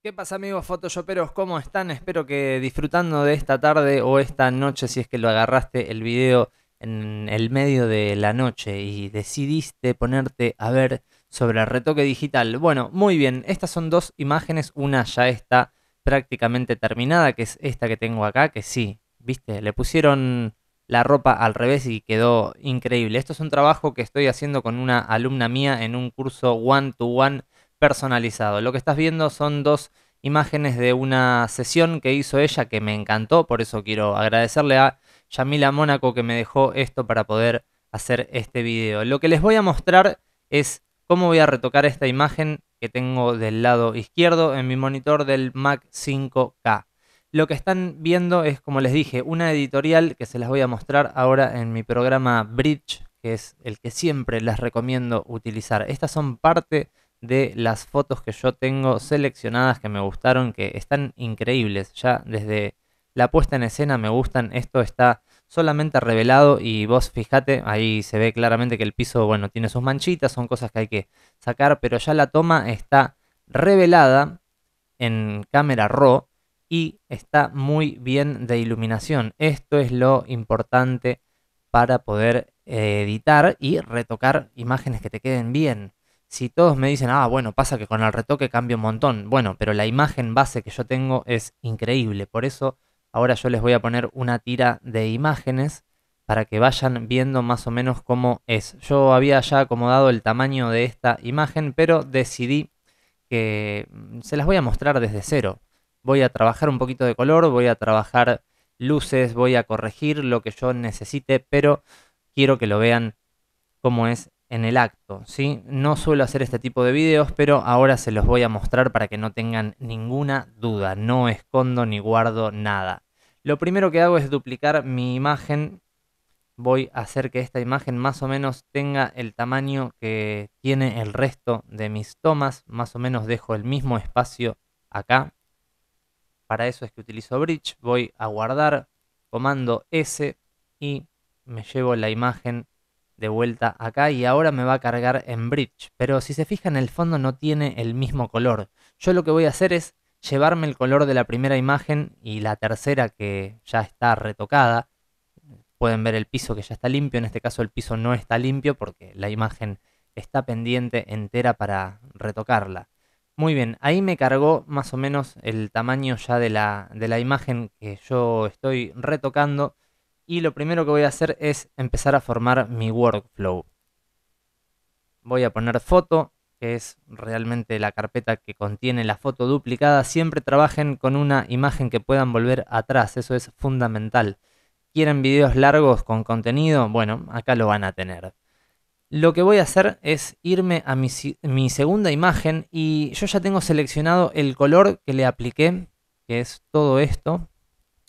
¿Qué pasa amigos photoshoperos? ¿Cómo están? Espero que disfrutando de esta tarde o esta noche, si es que lo agarraste el video en el medio de la noche y decidiste ponerte a ver sobre el retoque digital. Bueno, muy bien, estas son dos imágenes, una ya está prácticamente terminada, que es esta que tengo acá, que sí, viste, le pusieron la ropa al revés y quedó increíble. Esto es un trabajo que estoy haciendo con una alumna mía en un curso one-to-one one to one personalizado. Lo que estás viendo son dos imágenes de una sesión que hizo ella que me encantó, por eso quiero agradecerle a Yamila Mónaco que me dejó esto para poder hacer este video. Lo que les voy a mostrar es cómo voy a retocar esta imagen que tengo del lado izquierdo en mi monitor del Mac 5K. Lo que están viendo es, como les dije, una editorial que se las voy a mostrar ahora en mi programa Bridge, que es el que siempre les recomiendo utilizar. Estas son parte de las fotos que yo tengo seleccionadas que me gustaron, que están increíbles. Ya desde la puesta en escena me gustan. Esto está solamente revelado y vos fijate, ahí se ve claramente que el piso, bueno, tiene sus manchitas, son cosas que hay que sacar, pero ya la toma está revelada en cámara RAW y está muy bien de iluminación. Esto es lo importante para poder eh, editar y retocar imágenes que te queden bien. Si todos me dicen, ah, bueno, pasa que con el retoque cambio un montón. Bueno, pero la imagen base que yo tengo es increíble. Por eso ahora yo les voy a poner una tira de imágenes para que vayan viendo más o menos cómo es. Yo había ya acomodado el tamaño de esta imagen, pero decidí que mm, se las voy a mostrar desde cero. Voy a trabajar un poquito de color, voy a trabajar luces, voy a corregir lo que yo necesite, pero quiero que lo vean cómo es en el acto, ¿sí? No suelo hacer este tipo de videos, pero ahora se los voy a mostrar para que no tengan ninguna duda. No escondo ni guardo nada. Lo primero que hago es duplicar mi imagen. Voy a hacer que esta imagen más o menos tenga el tamaño que tiene el resto de mis tomas. Más o menos dejo el mismo espacio acá. Para eso es que utilizo Bridge. Voy a guardar comando S y me llevo la imagen de vuelta acá y ahora me va a cargar en bridge. Pero si se fijan el fondo no tiene el mismo color. Yo lo que voy a hacer es llevarme el color de la primera imagen y la tercera que ya está retocada. Pueden ver el piso que ya está limpio, en este caso el piso no está limpio porque la imagen está pendiente entera para retocarla. Muy bien, ahí me cargó más o menos el tamaño ya de la, de la imagen que yo estoy retocando y lo primero que voy a hacer es empezar a formar mi workflow. Voy a poner foto, que es realmente la carpeta que contiene la foto duplicada. Siempre trabajen con una imagen que puedan volver atrás, eso es fundamental. ¿Quieren videos largos con contenido? Bueno, acá lo van a tener. Lo que voy a hacer es irme a mi, mi segunda imagen y yo ya tengo seleccionado el color que le apliqué, que es todo esto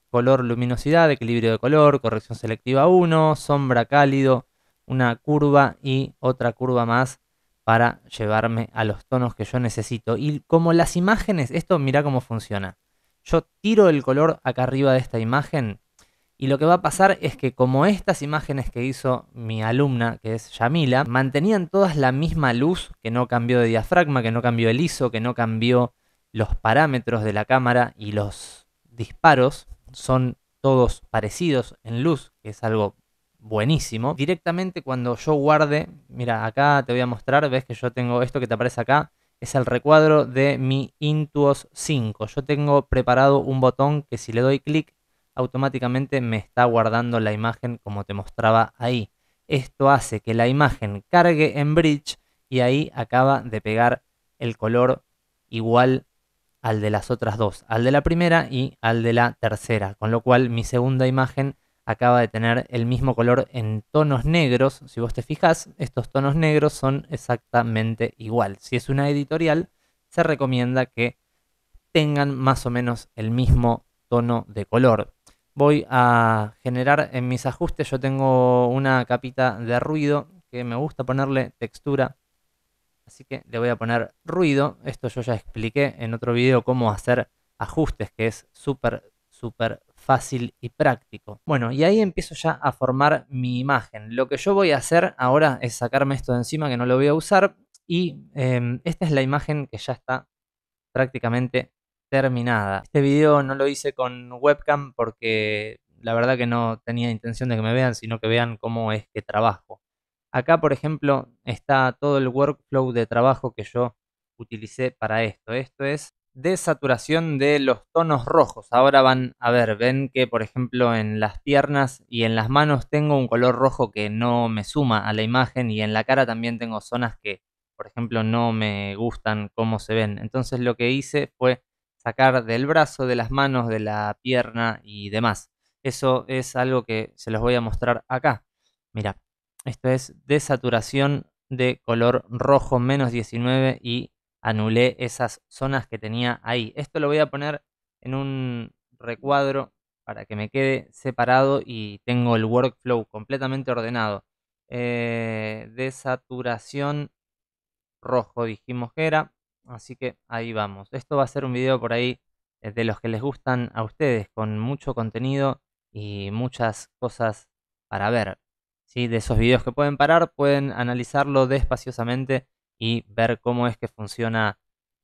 color luminosidad, equilibrio de color, corrección selectiva 1, sombra cálido, una curva y otra curva más para llevarme a los tonos que yo necesito. Y como las imágenes, esto mira cómo funciona. Yo tiro el color acá arriba de esta imagen y lo que va a pasar es que como estas imágenes que hizo mi alumna, que es Yamila, mantenían todas la misma luz, que no cambió de diafragma, que no cambió el ISO, que no cambió los parámetros de la cámara y los disparos, son todos parecidos en luz, que es algo buenísimo. Directamente cuando yo guarde, mira, acá te voy a mostrar, ves que yo tengo esto que te aparece acá, es el recuadro de mi Intuos 5. Yo tengo preparado un botón que si le doy clic, automáticamente me está guardando la imagen como te mostraba ahí. Esto hace que la imagen cargue en Bridge y ahí acaba de pegar el color igual al de las otras dos, al de la primera y al de la tercera, con lo cual mi segunda imagen acaba de tener el mismo color en tonos negros. Si vos te fijas, estos tonos negros son exactamente igual. Si es una editorial, se recomienda que tengan más o menos el mismo tono de color. Voy a generar en mis ajustes, yo tengo una capita de ruido que me gusta ponerle textura Así que le voy a poner ruido. Esto yo ya expliqué en otro video cómo hacer ajustes, que es súper, súper fácil y práctico. Bueno, y ahí empiezo ya a formar mi imagen. Lo que yo voy a hacer ahora es sacarme esto de encima que no lo voy a usar. Y em, esta es la imagen que ya está prácticamente terminada. Este video no lo hice con webcam porque la verdad que no tenía intención de que me vean, sino que vean cómo es que trabajo. Acá, por ejemplo, está todo el workflow de trabajo que yo utilicé para esto. Esto es desaturación de los tonos rojos. Ahora van a ver, ven que por ejemplo en las piernas y en las manos tengo un color rojo que no me suma a la imagen y en la cara también tengo zonas que por ejemplo no me gustan cómo se ven. Entonces lo que hice fue sacar del brazo, de las manos, de la pierna y demás. Eso es algo que se los voy a mostrar acá. Mira, esto es desaturación de color rojo menos 19 y anulé esas zonas que tenía ahí. Esto lo voy a poner en un recuadro para que me quede separado y tengo el workflow completamente ordenado. Eh, desaturación rojo dijimos que era, así que ahí vamos. Esto va a ser un video por ahí eh, de los que les gustan a ustedes, con mucho contenido y muchas cosas para ver de esos videos que pueden parar, pueden analizarlo despaciosamente y ver cómo es que funciona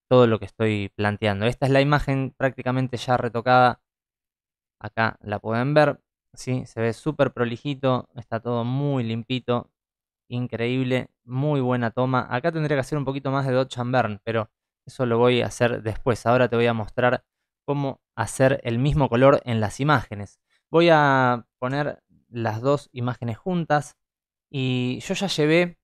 todo lo que estoy planteando. Esta es la imagen prácticamente ya retocada. Acá la pueden ver. ¿sí? Se ve súper prolijito, está todo muy limpito, increíble, muy buena toma. Acá tendría que hacer un poquito más de Dodge and Burn, pero eso lo voy a hacer después. Ahora te voy a mostrar cómo hacer el mismo color en las imágenes. Voy a poner las dos imágenes juntas y yo ya llevé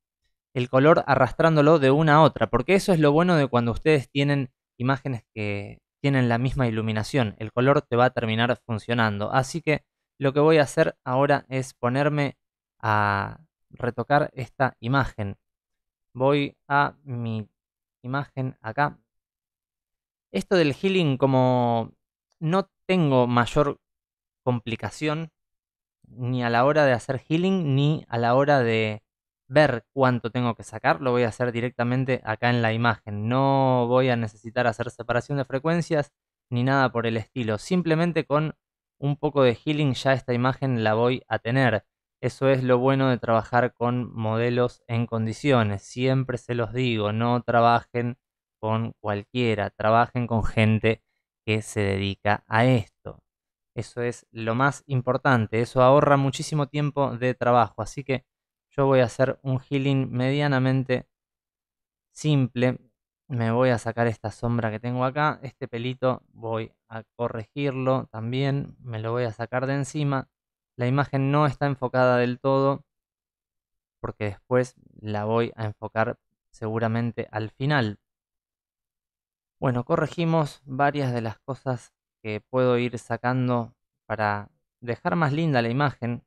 el color arrastrándolo de una a otra, porque eso es lo bueno de cuando ustedes tienen imágenes que tienen la misma iluminación, el color te va a terminar funcionando. Así que lo que voy a hacer ahora es ponerme a retocar esta imagen. Voy a mi imagen acá. Esto del healing como no tengo mayor complicación, ni a la hora de hacer healing, ni a la hora de ver cuánto tengo que sacar, lo voy a hacer directamente acá en la imagen. No voy a necesitar hacer separación de frecuencias ni nada por el estilo. Simplemente con un poco de healing ya esta imagen la voy a tener. Eso es lo bueno de trabajar con modelos en condiciones. Siempre se los digo, no trabajen con cualquiera, trabajen con gente que se dedica a esto. Eso es lo más importante. Eso ahorra muchísimo tiempo de trabajo. Así que yo voy a hacer un healing medianamente simple. Me voy a sacar esta sombra que tengo acá. Este pelito voy a corregirlo también. Me lo voy a sacar de encima. La imagen no está enfocada del todo. Porque después la voy a enfocar seguramente al final. Bueno, corregimos varias de las cosas que puedo ir sacando para dejar más linda la imagen.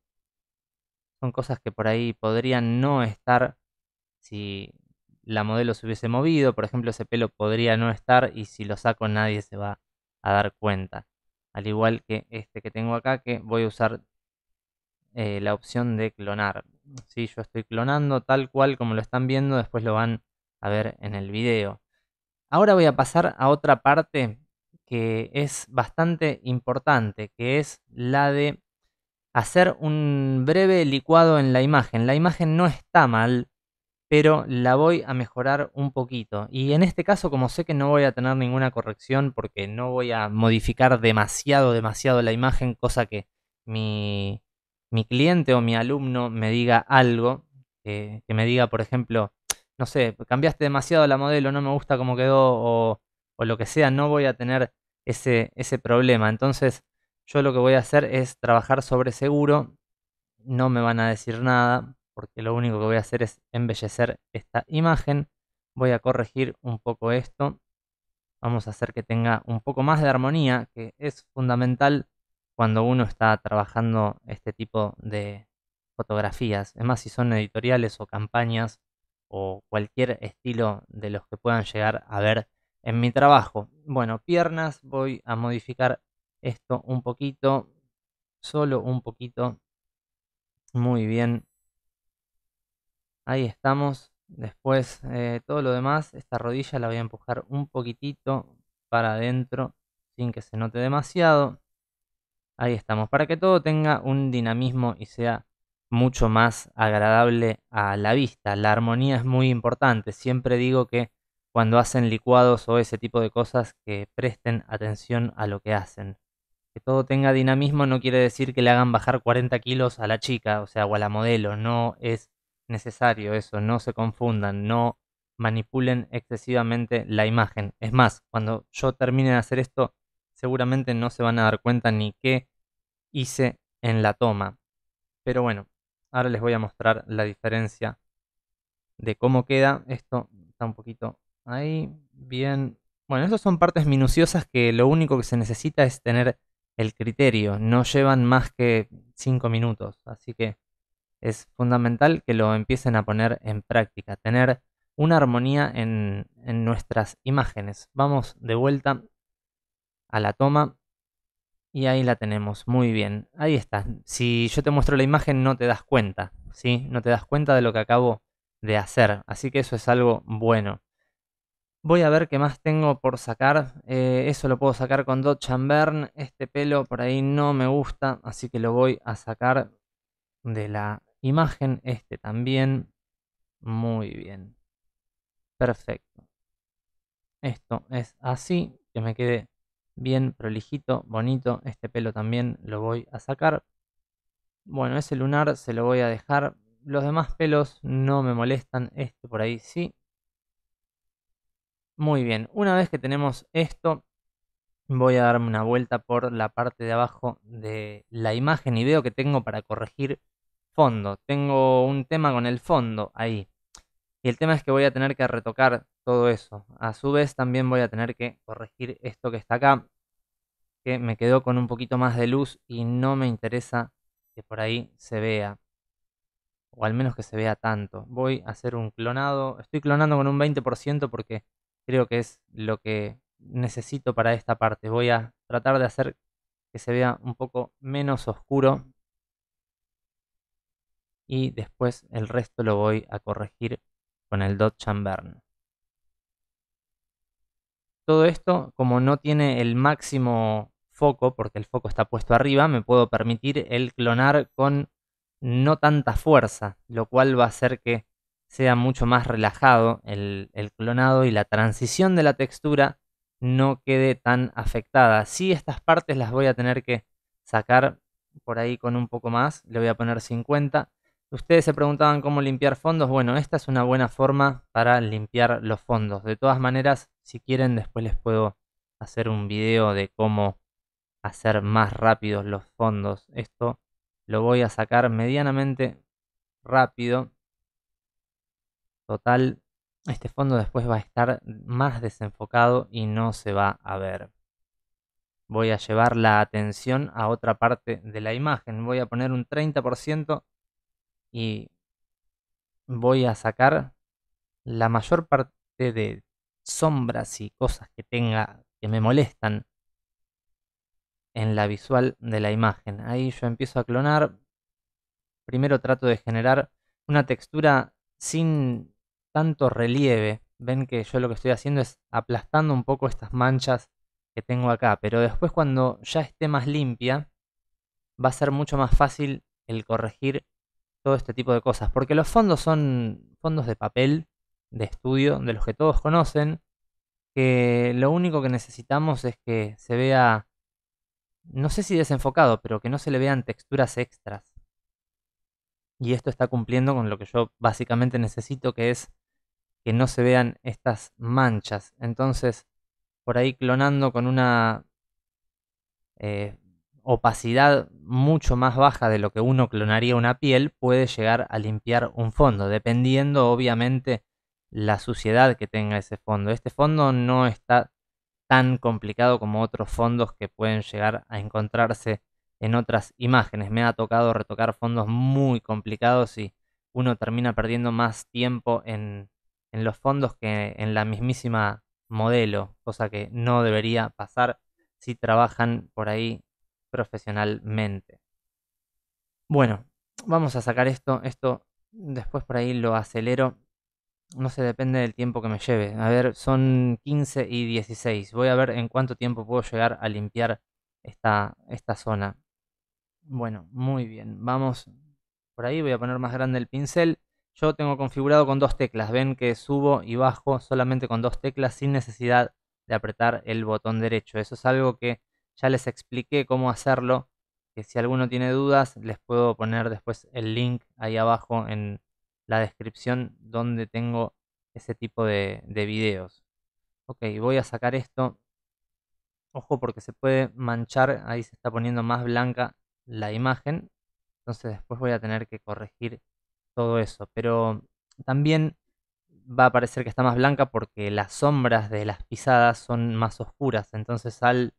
Son cosas que por ahí podrían no estar si la modelo se hubiese movido. Por ejemplo, ese pelo podría no estar y si lo saco nadie se va a dar cuenta. Al igual que este que tengo acá que voy a usar eh, la opción de clonar. Si yo estoy clonando tal cual como lo están viendo, después lo van a ver en el video. Ahora voy a pasar a otra parte que es bastante importante, que es la de hacer un breve licuado en la imagen. La imagen no está mal, pero la voy a mejorar un poquito. Y en este caso, como sé que no voy a tener ninguna corrección porque no voy a modificar demasiado, demasiado la imagen, cosa que mi, cliente o mi alumno me diga algo, que me diga, por ejemplo, no sé, cambiaste demasiado la modelo, no me gusta cómo quedó o, o lo que sea, no voy a tener ese, ese problema. Entonces, yo lo que voy a hacer es trabajar sobre seguro. No me van a decir nada, porque lo único que voy a hacer es embellecer esta imagen. Voy a corregir un poco esto. Vamos a hacer que tenga un poco más de armonía, que es fundamental cuando uno está trabajando este tipo de fotografías. Es más, si son editoriales o campañas o cualquier estilo de los que puedan llegar a ver en mi trabajo. Bueno, piernas, voy a modificar esto un poquito, solo un poquito. Muy bien. Ahí estamos. Después eh, todo lo demás, esta rodilla la voy a empujar un poquitito para adentro sin que se note demasiado. Ahí estamos, para que todo tenga un dinamismo y sea mucho más agradable a la vista. La armonía es muy importante. Siempre digo que cuando hacen licuados o ese tipo de cosas que presten atención a lo que hacen. Que todo tenga dinamismo no quiere decir que le hagan bajar 40 kilos a la chica, o sea, o a la modelo, no es necesario eso, no se confundan, no manipulen excesivamente la imagen. Es más, cuando yo termine de hacer esto, seguramente no se van a dar cuenta ni qué hice en la toma. Pero bueno, ahora les voy a mostrar la diferencia de cómo queda. Esto está un poquito Ahí, bien. Bueno, esas son partes minuciosas que lo único que se necesita es tener el criterio. No llevan más que 5 minutos. Así que es fundamental que lo empiecen a poner en práctica. Tener una armonía en, en nuestras imágenes. Vamos de vuelta a la toma. Y ahí la tenemos, muy bien. Ahí está. Si yo te muestro la imagen no te das cuenta, ¿sí? No te das cuenta de lo que acabo de hacer. Así que eso es algo bueno. Voy a ver qué más tengo por sacar. Eh, eso lo puedo sacar con Dodge Burn. Este pelo por ahí no me gusta, así que lo voy a sacar de la imagen. Este también. Muy bien. Perfecto. Esto es así, que me quede bien prolijito, bonito. Este pelo también lo voy a sacar. Bueno, ese lunar se lo voy a dejar. Los demás pelos no me molestan. Este por ahí sí muy bien, una vez que tenemos esto, voy a darme una vuelta por la parte de abajo de la imagen y veo que tengo para corregir fondo. Tengo un tema con el fondo ahí. Y el tema es que voy a tener que retocar todo eso. A su vez también voy a tener que corregir esto que está acá, que me quedó con un poquito más de luz y no me interesa que por ahí se vea o al menos que se vea tanto. Voy a hacer un clonado, estoy clonando con un 20% porque creo que es lo que necesito para esta parte. Voy a tratar de hacer que se vea un poco menos oscuro. Y después el resto lo voy a corregir con el dot Burn. Todo esto, como no tiene el máximo foco, porque el foco está puesto arriba, me puedo permitir el clonar con no tanta fuerza, lo cual va a hacer que sea mucho más relajado el, clonado y la transición de la textura no quede tan afectada. Si estas partes las voy a tener que sacar por ahí con un poco más, le voy a poner 50. Ustedes se preguntaban cómo limpiar fondos, bueno, esta es una buena forma para limpiar los fondos. De todas maneras, si quieren después les puedo hacer un video de cómo hacer más rápidos los fondos. Esto lo voy a sacar medianamente rápido Total, este fondo después va a estar más desenfocado y no se va a ver. Voy a llevar la atención a otra parte de la imagen. Voy a poner un 30% y voy a sacar la mayor parte de sombras y cosas que tenga que me molestan en la visual de la imagen. Ahí yo empiezo a clonar. Primero trato de generar una textura sin tanto relieve. Ven que yo lo que estoy haciendo es aplastando un poco estas manchas que tengo acá, pero después cuando ya esté más limpia, va a ser mucho más fácil el corregir todo este tipo de cosas, porque los fondos son fondos de papel, de estudio, de los que todos conocen, que lo único que necesitamos es que se vea, no sé si desenfocado, pero que no se le vean texturas extras. Y esto está cumpliendo con lo que yo básicamente necesito, que es que no se vean estas manchas. Entonces, por ahí clonando con una eh, opacidad mucho más baja de lo que uno clonaría una piel, puede llegar a limpiar un fondo, dependiendo obviamente la suciedad que tenga ese fondo. Este fondo no está tan complicado como otros fondos que pueden llegar a encontrarse en otras imágenes. Me ha tocado retocar fondos muy complicados y uno termina perdiendo más tiempo en en los fondos que en la mismísima modelo, cosa que no debería pasar si trabajan por ahí profesionalmente. Bueno, vamos a sacar esto, esto después por ahí lo acelero, no sé, depende del tiempo que me lleve. A ver, son 15 y 16, voy a ver en cuánto tiempo puedo llegar a limpiar esta, esta zona. Bueno, muy bien, vamos por ahí, voy a poner más grande el pincel yo tengo configurado con dos teclas, ven que subo y bajo solamente con dos teclas sin necesidad de apretar el botón derecho. Eso es algo que ya les expliqué cómo hacerlo, que si alguno tiene dudas les puedo poner después el link ahí abajo en la descripción donde tengo ese tipo de, de videos. Ok, voy a sacar esto. Ojo porque se puede manchar, ahí se está poniendo más blanca la imagen. Entonces después voy a tener que corregir todo eso. Pero también va a parecer que está más blanca porque las sombras de las pisadas son más oscuras. Entonces al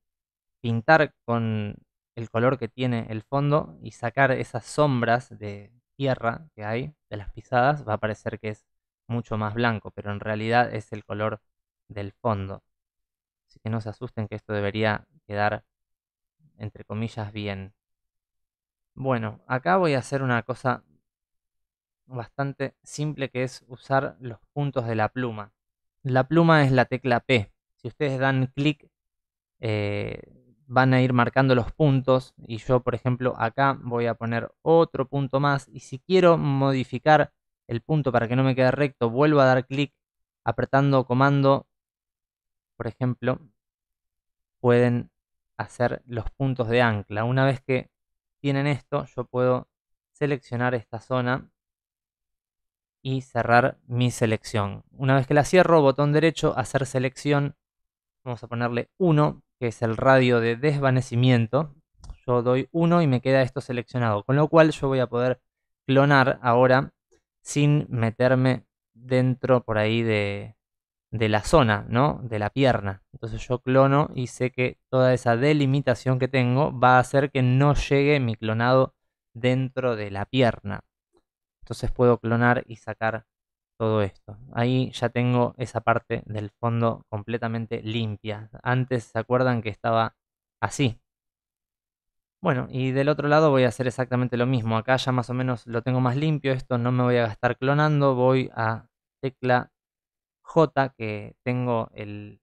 pintar con el color que tiene el fondo y sacar esas sombras de tierra que hay de las pisadas, va a parecer que es mucho más blanco, pero en realidad es el color del fondo. Así que no se asusten que esto debería quedar, entre comillas, bien. Bueno, acá voy a hacer una cosa bastante simple que es usar los puntos de la pluma. La pluma es la tecla P. Si ustedes dan clic eh, van a ir marcando los puntos y yo por ejemplo acá voy a poner otro punto más y si quiero modificar el punto para que no me quede recto vuelvo a dar clic apretando comando por ejemplo pueden hacer los puntos de ancla una vez que tienen esto yo puedo seleccionar esta zona y cerrar mi selección. Una vez que la cierro, botón derecho, hacer selección, vamos a ponerle 1, que es el radio de desvanecimiento. Yo doy 1 y me queda esto seleccionado, con lo cual yo voy a poder clonar ahora sin meterme dentro por ahí de, la zona, ¿no? De la pierna. Entonces yo clono y sé que toda esa delimitación que tengo va a hacer que no llegue mi clonado dentro de la pierna. Entonces puedo clonar y sacar todo esto. Ahí ya tengo esa parte del fondo completamente limpia. Antes se acuerdan que estaba así. Bueno, y del otro lado voy a hacer exactamente lo mismo. Acá ya más o menos lo tengo más limpio. Esto no me voy a gastar clonando. Voy a tecla J que tengo el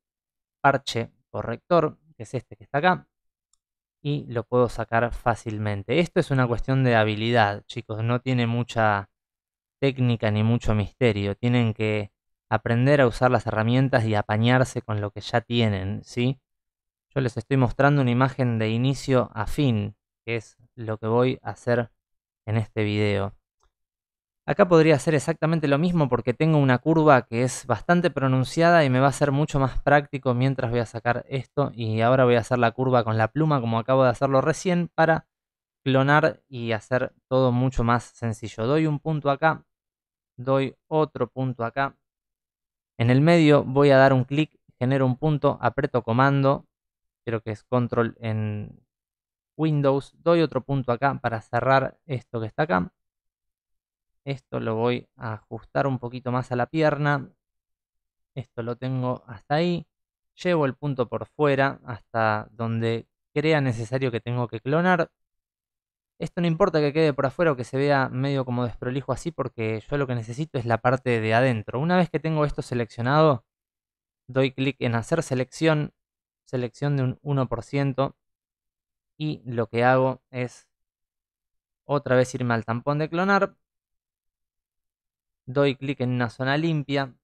parche corrector, que es este que está acá. Y lo puedo sacar fácilmente. Esto es una cuestión de habilidad, chicos. No tiene mucha técnica ni mucho misterio. Tienen que aprender a usar las herramientas y apañarse con lo que ya tienen, ¿sí? Yo les estoy mostrando una imagen de inicio a fin, que es lo que voy a hacer en este video. Acá podría hacer exactamente lo mismo porque tengo una curva que es bastante pronunciada y me va a ser mucho más práctico mientras voy a sacar esto y ahora voy a hacer la curva con la pluma como acabo de hacerlo recién para clonar y hacer todo mucho más sencillo. Doy un punto acá, doy otro punto acá. En el medio voy a dar un clic, genero un punto, aprieto comando, creo que es control en Windows, doy otro punto acá para cerrar esto que está acá. Esto lo voy a ajustar un poquito más a la pierna. Esto lo tengo hasta ahí. Llevo el punto por fuera hasta donde crea necesario que tengo que clonar. Esto no importa que quede por afuera o que se vea medio como desprolijo así porque yo lo que necesito es la parte de adentro. Una vez que tengo esto seleccionado, doy clic en hacer selección, selección de un 1% y lo que hago es otra vez irme al tampón de clonar, doy clic en una zona limpia,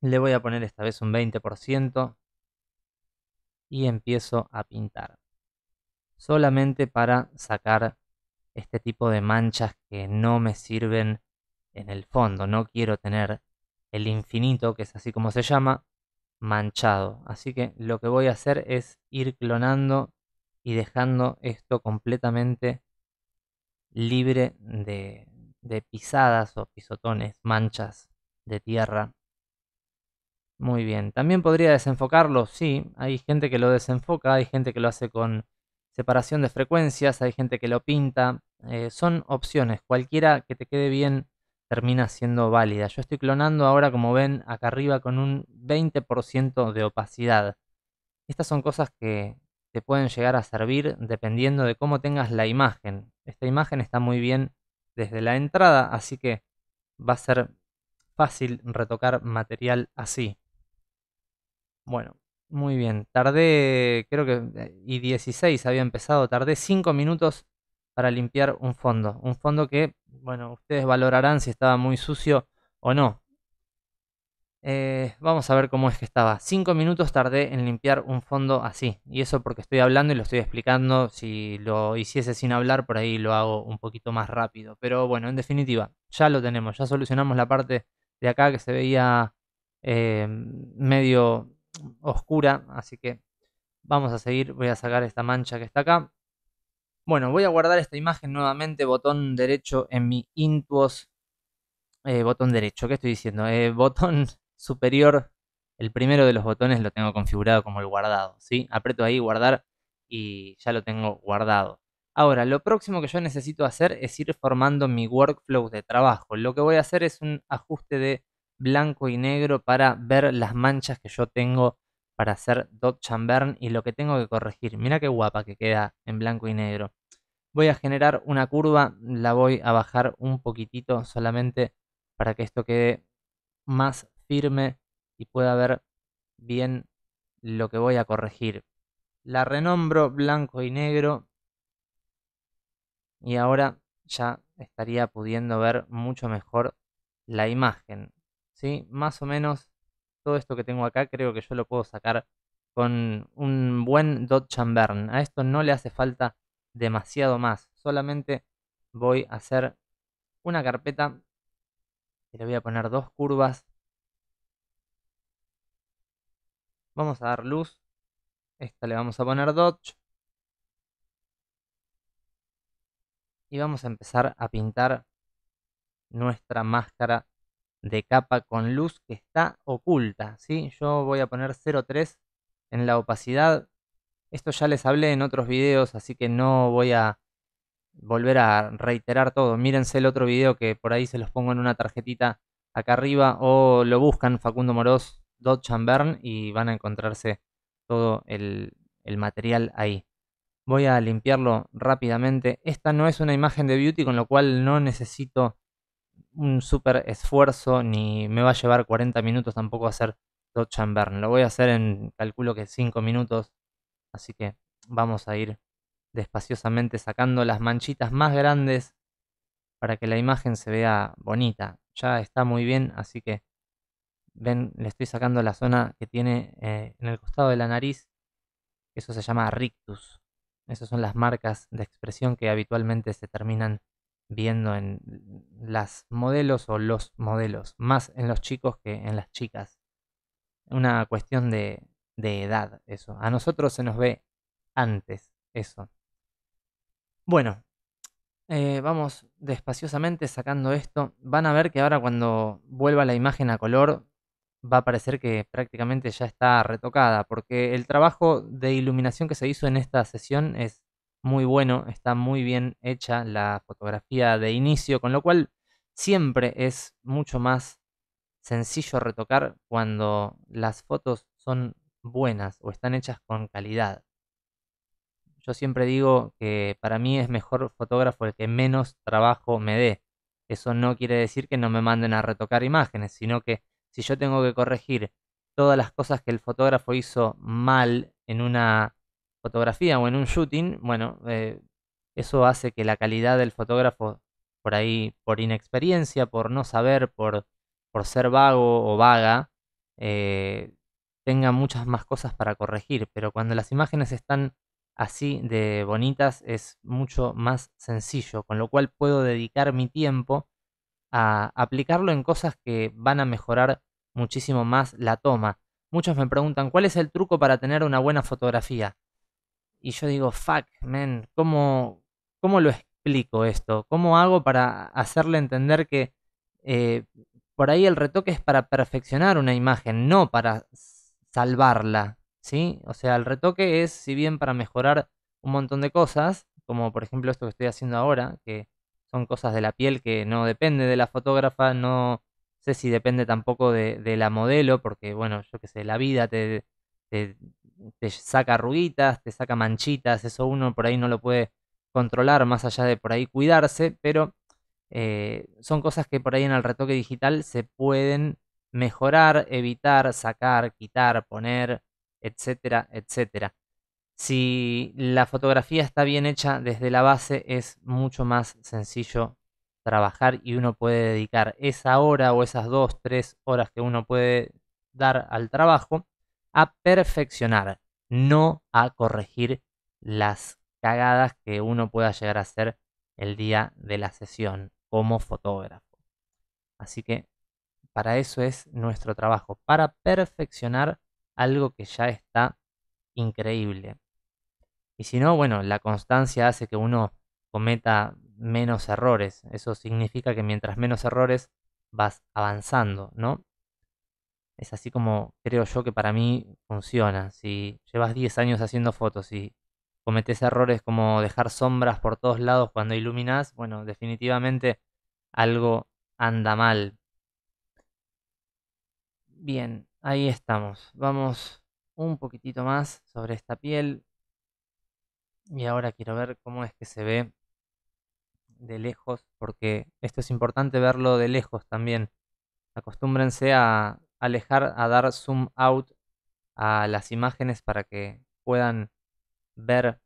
le voy a poner esta vez un 20% y empiezo a pintar solamente para sacar este tipo de manchas que no me sirven en el fondo. No quiero tener el infinito, que es así como se llama, manchado. Así que lo que voy a hacer es ir clonando y dejando esto completamente libre de, pisadas o pisotones, manchas de tierra. Muy bien, también podría desenfocarlo, sí, hay gente que lo desenfoca, hay gente que lo hace con separación de frecuencias, hay gente que lo pinta, eh, son opciones. Cualquiera que te quede bien termina siendo válida. Yo estoy clonando ahora, como ven, acá arriba con un 20% de opacidad. Estas son cosas que te pueden llegar a servir dependiendo de cómo tengas la imagen. Esta imagen está muy bien desde la entrada, así que va a ser fácil retocar material así. Bueno, muy bien. Tardé, creo que, eh, y 16 había empezado, tardé 5 minutos para limpiar un fondo. Un fondo que, bueno, ustedes valorarán si estaba muy sucio o no. Eh, vamos a ver cómo es que estaba. Cinco minutos tardé en limpiar un fondo así. Y eso porque estoy hablando y lo estoy explicando. Si lo hiciese sin hablar, por ahí lo hago un poquito más rápido. Pero bueno, en definitiva, ya lo tenemos. Ya solucionamos la parte de acá que se veía eh, medio oscura. Así que vamos a seguir. Voy a sacar esta mancha que está acá. Bueno, voy a guardar esta imagen nuevamente, botón derecho en mi Intuos. Eh, botón derecho, ¿qué estoy diciendo? Eh, botón superior, el primero de los botones lo tengo configurado como el guardado, ¿sí? Aprieto ahí guardar y ya lo tengo guardado. Ahora, lo próximo que yo necesito hacer es ir formando mi workflow de trabajo. Lo que voy a hacer es un ajuste de blanco y negro para ver las manchas que yo tengo para hacer dot chambern y lo que tengo que corregir. Mira qué guapa que queda en blanco y negro. Voy a generar una curva, la voy a bajar un poquitito solamente para que esto quede más firme y pueda ver bien lo que voy a corregir. La renombro blanco y negro y ahora ya estaría pudiendo ver mucho mejor la imagen. ¿sí? Más o menos todo esto que tengo acá creo que yo lo puedo sacar con un buen dot chambern. A esto no le hace falta demasiado más. Solamente voy a hacer una carpeta y le voy a poner dos curvas. Vamos a dar luz. Esta le vamos a poner dodge. Y vamos a empezar a pintar nuestra máscara de capa con luz que está oculta. ¿sí? Yo voy a poner 0.3 en la opacidad. Esto ya les hablé en otros videos, así que no voy a volver a reiterar todo. Mírense el otro video que por ahí se los pongo en una tarjetita acá arriba o lo buscan Facundo Moros Dot Chambern y van a encontrarse todo el material ahí. Voy a limpiarlo rápidamente. Esta no es una imagen de beauty, con lo cual no necesito un súper esfuerzo ni me va a llevar 40 minutos tampoco a hacer Dodge and Burn. Lo voy a hacer en, calculo que 5 minutos. Así que vamos a ir despaciosamente sacando las manchitas más grandes para que la imagen se vea bonita. Ya está muy bien, así que ven, le estoy sacando la zona que tiene eh, en el costado de la nariz. Eso se llama rictus. Esas son las marcas de expresión que habitualmente se terminan viendo en las modelos o los modelos, más en los chicos que en las chicas. Una cuestión de, edad, eso. A nosotros se nos ve antes eso. Bueno, eh, vamos despaciosamente sacando esto. Van a ver que ahora cuando vuelva la imagen a color va a parecer que prácticamente ya está retocada, porque el trabajo de iluminación que se hizo en esta sesión es muy bueno, está muy bien hecha la fotografía de inicio, con lo cual siempre es mucho más sencillo retocar cuando las fotos son buenas o están hechas con calidad. Yo siempre digo que para mí es mejor fotógrafo el que menos trabajo me dé. Eso no quiere decir que no me manden a retocar imágenes, sino que si yo tengo que corregir todas las cosas que el fotógrafo hizo mal en una fotografía o en un shooting, bueno, eh, eso hace que la calidad del fotógrafo, por ahí, por inexperiencia, por no saber, por, ser vago o vaga, eh, tenga muchas más cosas para corregir. Pero cuando las imágenes están así de bonitas es mucho más sencillo, con lo cual puedo dedicar mi tiempo a aplicarlo en cosas que van a mejorar muchísimo más la toma. Muchos me preguntan cuál es el truco para tener una buena fotografía. Y yo digo, fuck, man, ¿cómo, lo explico esto? ¿Cómo hago para hacerle entender que eh, por ahí el retoque es para perfeccionar una imagen, no para salvarla? ¿Sí? O sea, el retoque es, si bien para mejorar un montón de cosas, como por ejemplo esto que estoy haciendo ahora, que son cosas de la piel que no depende de la fotógrafa, no sé si depende tampoco de, la modelo, porque bueno, yo qué sé, la vida te, te saca arruguitas, te saca manchitas, eso uno por ahí no lo puede controlar más allá de por ahí cuidarse, pero eh, son cosas que por ahí en el retoque digital se pueden mejorar, evitar, sacar, quitar, poner, etcétera, etcétera. Si la fotografía está bien hecha desde la base es mucho más sencillo trabajar y uno puede dedicar esa hora o esas dos, tres horas que uno puede dar al trabajo a perfeccionar, no a corregir las cagadas que uno pueda llegar a hacer el día de la sesión como fotógrafo. Así que para eso es nuestro trabajo, para perfeccionar algo que ya está increíble. Y si no, bueno, la constancia hace que uno cometa menos errores. Eso significa que mientras menos errores vas avanzando, ¿no? es así como creo yo que para mí funciona. Si llevas 10 años haciendo fotos y cometes errores como dejar sombras por todos lados cuando iluminas, bueno, definitivamente algo anda mal. Bien, ahí estamos. Vamos un poquitito más sobre esta piel. Y ahora quiero ver cómo es que se ve de lejos, porque esto es importante verlo de lejos también. Acostúmbrense a alejar, a dar zoom out a las imágenes para que puedan ver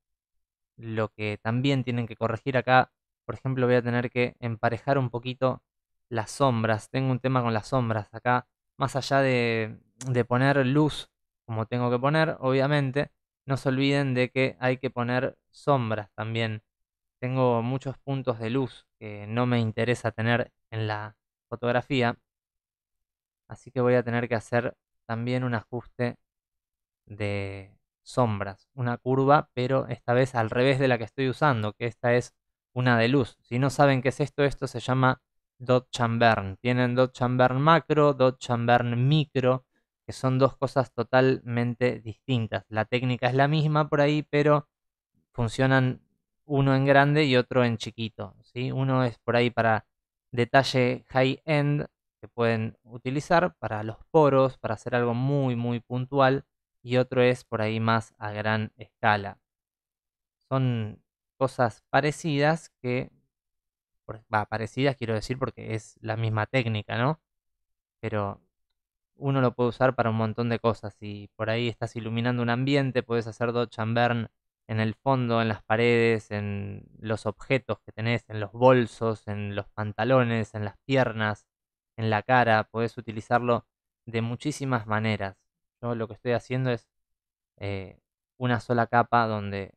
lo que también tienen que corregir acá. Por ejemplo, voy a tener que emparejar un poquito las sombras. Tengo un tema con las sombras acá. Más allá de, de poner luz como tengo que poner, obviamente, no se olviden de que hay que poner sombras también. Tengo muchos puntos de luz que no me interesa tener en la fotografía. Así que voy a tener que hacer también un ajuste de sombras. Una curva, pero esta vez al revés de la que estoy usando, que esta es una de luz. Si no saben qué es esto, esto se llama dot chambern. Tienen dot chambern macro, dot chambern micro, que son dos cosas totalmente distintas. La técnica es la misma por ahí, pero funcionan uno en grande y otro en chiquito. ¿sí? Uno es por ahí para detalle high-end que pueden utilizar para los poros, para hacer algo muy muy puntual, y otro es por ahí más a gran escala. Son cosas parecidas que, parecidas quiero decir porque es la misma técnica, ¿no? Pero uno lo puede usar para un montón de cosas. Si por ahí estás iluminando un ambiente, puedes hacer dodge and en el fondo, en las paredes, en los objetos que tenés, en los bolsos, en los pantalones, en las piernas, en la cara, puedes utilizarlo de muchísimas maneras. Yo lo que estoy haciendo es eh, una sola capa donde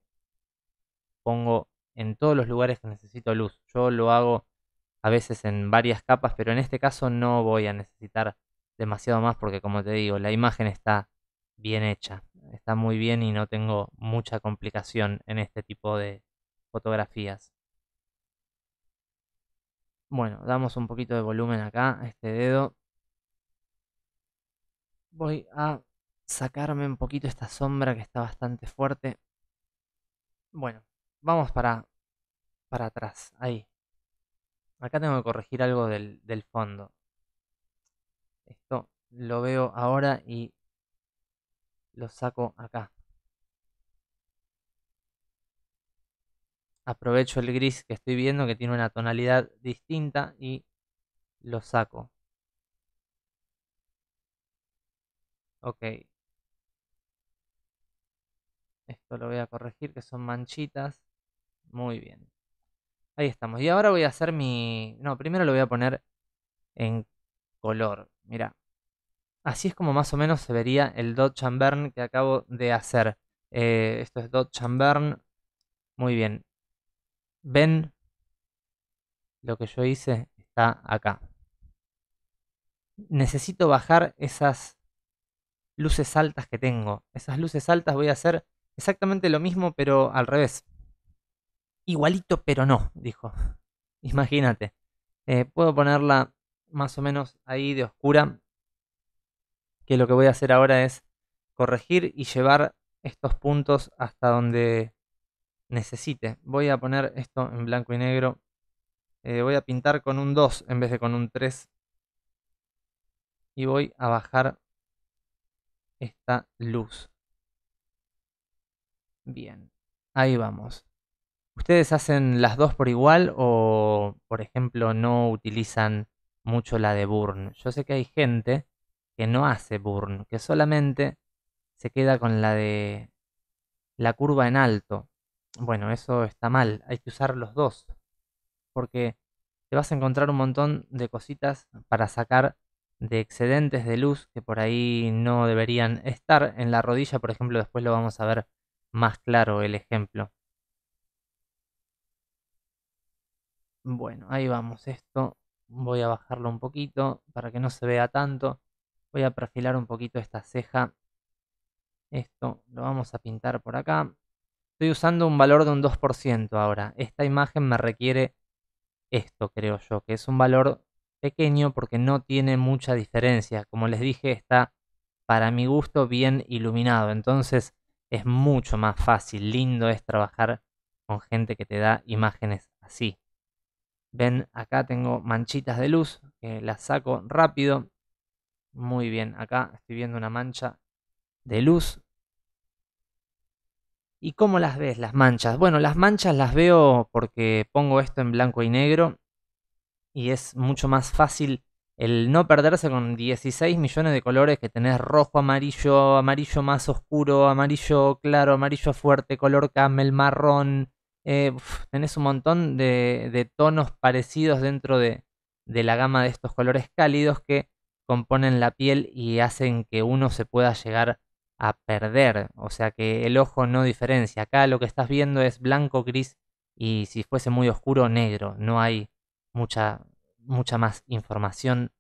pongo en todos los lugares que necesito luz. Yo lo hago a veces en varias capas, pero en este caso no voy a necesitar demasiado más porque como te digo, la imagen está bien hecha, está muy bien y no tengo mucha complicación en este tipo de fotografías. Bueno, damos un poquito de volumen acá, a este dedo. Voy a sacarme un poquito esta sombra que está bastante fuerte. Bueno, vamos para, para atrás, ahí. Acá tengo que corregir algo del fondo. Esto lo veo ahora y lo saco acá. aprovecho el gris que estoy viendo que tiene una tonalidad distinta y lo saco. Ok. Esto lo voy a corregir que son manchitas. Muy bien. Ahí estamos. Y ahora voy a hacer mi... No, primero lo voy a poner en color. Mira. Así es como más o menos se vería el Dodge and que acabo de hacer. Eh, esto es Dodge and Muy bien ven lo que yo hice está acá. Necesito bajar esas luces altas que tengo. Esas luces altas voy a hacer exactamente lo mismo pero al revés. Igualito pero no, dijo. Imagínate. Eh, puedo ponerla más o menos ahí de oscura. Que lo que voy a hacer ahora es corregir y llevar estos puntos hasta donde necesite. Voy a poner esto en blanco y negro. Eh, voy a pintar con un 2 en vez de con un 3. Y voy a bajar esta luz. Bien, ahí vamos. ¿Ustedes hacen las dos por igual o, por ejemplo, no utilizan mucho la de burn? Yo sé que hay gente que no hace burn, que solamente se queda con la de la curva en alto. Bueno, eso está mal, hay que usar los dos, porque te vas a encontrar un montón de cositas para sacar de excedentes de luz que por ahí no deberían estar en la rodilla, por ejemplo, después lo vamos a ver más claro el ejemplo. Bueno, ahí vamos, esto voy a bajarlo un poquito para que no se vea tanto. Voy a perfilar un poquito esta ceja. Esto lo vamos a pintar por acá. Estoy usando un valor de un 2% ahora. Esta imagen me requiere esto, creo yo, que es un valor pequeño porque no tiene mucha diferencia. Como les dije, está para mi gusto bien iluminado. Entonces es mucho más fácil, lindo es trabajar con gente que te da imágenes así. Ven, acá tengo manchitas de luz que las saco rápido. Muy bien, acá estoy viendo una mancha de luz ¿Y cómo las ves las manchas? Bueno, las manchas las veo porque pongo esto en blanco y negro y es mucho más fácil el no perderse con 16 millones de colores que tenés rojo, amarillo, amarillo más oscuro, amarillo claro, amarillo fuerte, color camel, marrón. Eh, tenés un montón de, tonos parecidos dentro de, de la gama de estos colores cálidos que componen la piel y hacen que uno se pueda llegar a perder, o sea que el ojo no diferencia. Acá lo que estás viendo es blanco, gris y si fuese muy oscuro, negro. No hay mucha, mucha más información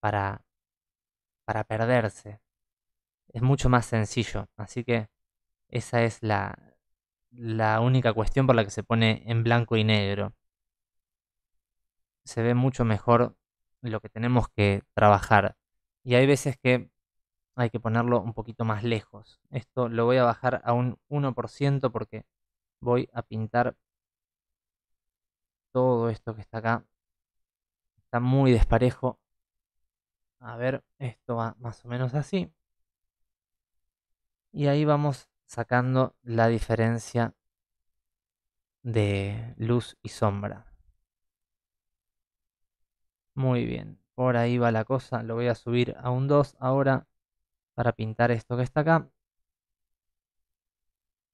para, para perderse. Es mucho más sencillo, así que esa es la, la única cuestión por la que se pone en blanco y negro. Se ve mucho mejor lo que tenemos que trabajar. Y hay veces que hay que ponerlo un poquito más lejos. Esto lo voy a bajar a un 1% porque voy a pintar todo esto que está acá. Está muy desparejo. A ver, esto va más o menos así. Y ahí vamos sacando la diferencia de luz y sombra. Muy bien, por ahí va la cosa. Lo voy a subir a un 2 ahora para pintar esto que está acá.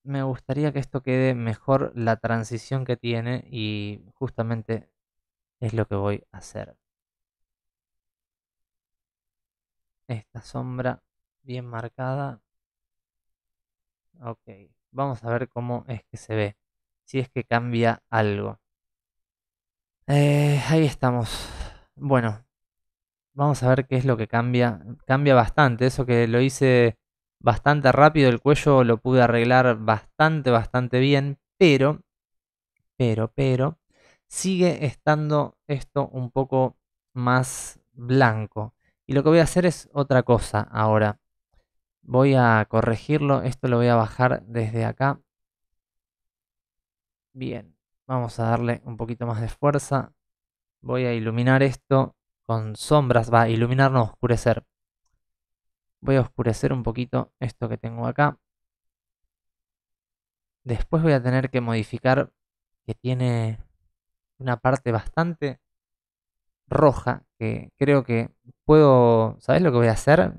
Me gustaría que esto quede mejor la transición que tiene y justamente es lo que voy a hacer. Esta sombra bien marcada. Ok, vamos a ver cómo es que se ve, si es que cambia algo. Eh, ahí estamos. Bueno, Vamos a ver qué es lo que cambia. Cambia bastante. Eso que lo hice bastante rápido. El cuello lo pude arreglar bastante, bastante bien. Pero, pero, pero, sigue estando esto un poco más blanco. Y lo que voy a hacer es otra cosa ahora. Voy a corregirlo. Esto lo voy a bajar desde acá. Bien. Vamos a darle un poquito más de fuerza. Voy a iluminar esto con sombras, va, a iluminar no, oscurecer. Voy a oscurecer un poquito esto que tengo acá. Después voy a tener que modificar que tiene una parte bastante roja que creo que puedo, ¿sabes lo que voy a hacer?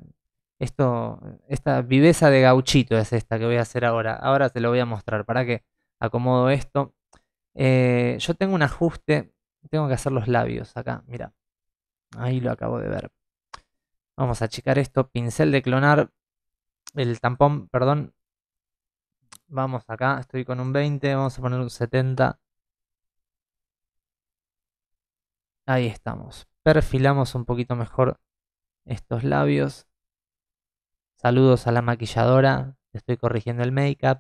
Esto, esta viveza de gauchito es esta que voy a hacer ahora. Ahora te lo voy a mostrar para que acomodo esto. Eh, yo tengo un ajuste, tengo que hacer los labios acá, mira. Ahí lo acabo de ver. Vamos a checar esto. Pincel de clonar. El tampón, perdón. Vamos acá. Estoy con un 20. Vamos a poner un 70. Ahí estamos. Perfilamos un poquito mejor estos labios. Saludos a la maquilladora. Estoy corrigiendo el make-up.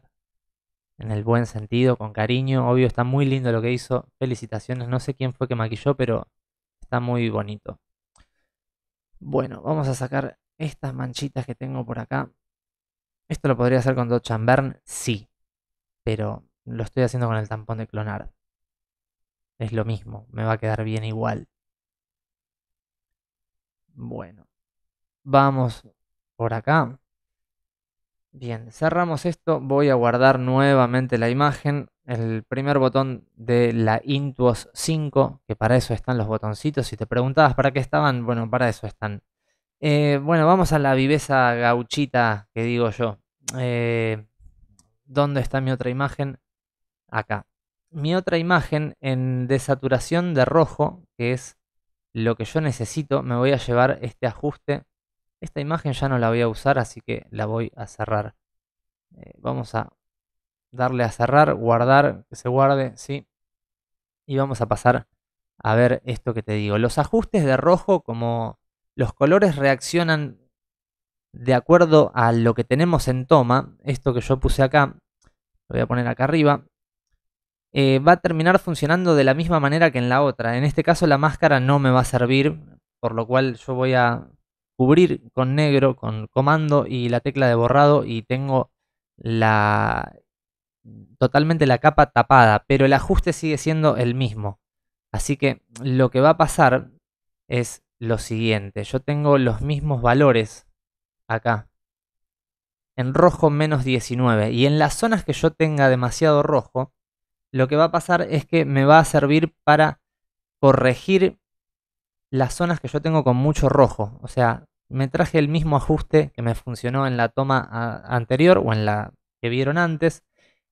En el buen sentido, con cariño. Obvio, está muy lindo lo que hizo. Felicitaciones. No sé quién fue que maquilló, pero Está muy bonito. Bueno, vamos a sacar estas manchitas que tengo por acá. ¿Esto lo podría hacer con Dodge and Sí. Pero lo estoy haciendo con el tampón de clonar. Es lo mismo, me va a quedar bien igual. Bueno. Vamos por acá. Bien, cerramos esto. Voy a guardar nuevamente la imagen el primer botón de la Intuos 5, que para eso están los botoncitos. Si te preguntabas para qué estaban, bueno, para eso están. Eh, bueno, vamos a la viveza gauchita que digo yo. Eh, ¿Dónde está mi otra imagen? Acá. Mi otra imagen en desaturación de rojo, que es lo que yo necesito, me voy a llevar este ajuste. Esta imagen ya no la voy a usar, así que la voy a cerrar. Eh, vamos a darle a cerrar, guardar, que se guarde, ¿sí? Y vamos a pasar a ver esto que te digo. Los ajustes de rojo, como los colores reaccionan de acuerdo a lo que tenemos en toma, esto que yo puse acá, lo voy a poner acá arriba, eh, va a terminar funcionando de la misma manera que en la otra. En este caso la máscara no me va a servir, por lo cual yo voy a cubrir con negro, con comando y la tecla de borrado y tengo la, Mm, totalmente la capa tapada, pero el ajuste sigue siendo el mismo. Así que lo que va a pasar es lo siguiente. Yo tengo los mismos valores acá. En rojo menos 19. Y en las zonas que yo tenga demasiado rojo, lo que va a pasar es que me va a servir para corregir las zonas que yo tengo con mucho rojo. O sea, me traje el mismo ajuste que me funcionó en la toma anterior o en la que vieron antes.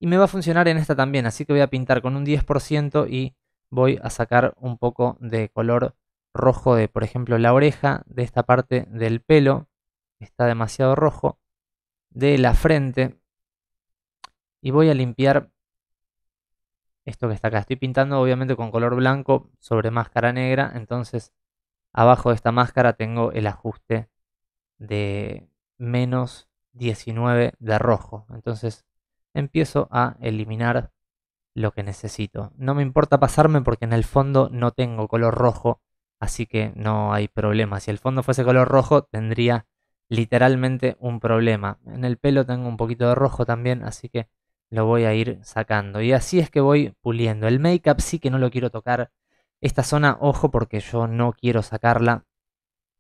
Y me va a funcionar en esta también, así que voy a pintar con un 10% y voy a sacar un poco de color rojo de, por ejemplo, la oreja, de esta parte del pelo, que está demasiado rojo, de la frente. Y voy a limpiar esto que está acá. Estoy pintando obviamente con color blanco sobre máscara negra, entonces abajo de esta máscara tengo el ajuste de menos 19 de rojo. Entonces empiezo a eliminar lo que necesito. No me importa pasarme porque en el fondo no tengo color rojo, así que no hay problema. Si el fondo fuese color rojo tendría literalmente un problema. En el pelo tengo un poquito de rojo también, así que lo voy a ir sacando. Y así es que voy puliendo. El make-up sí que no lo quiero tocar. Esta zona, ojo, porque yo no quiero sacarla.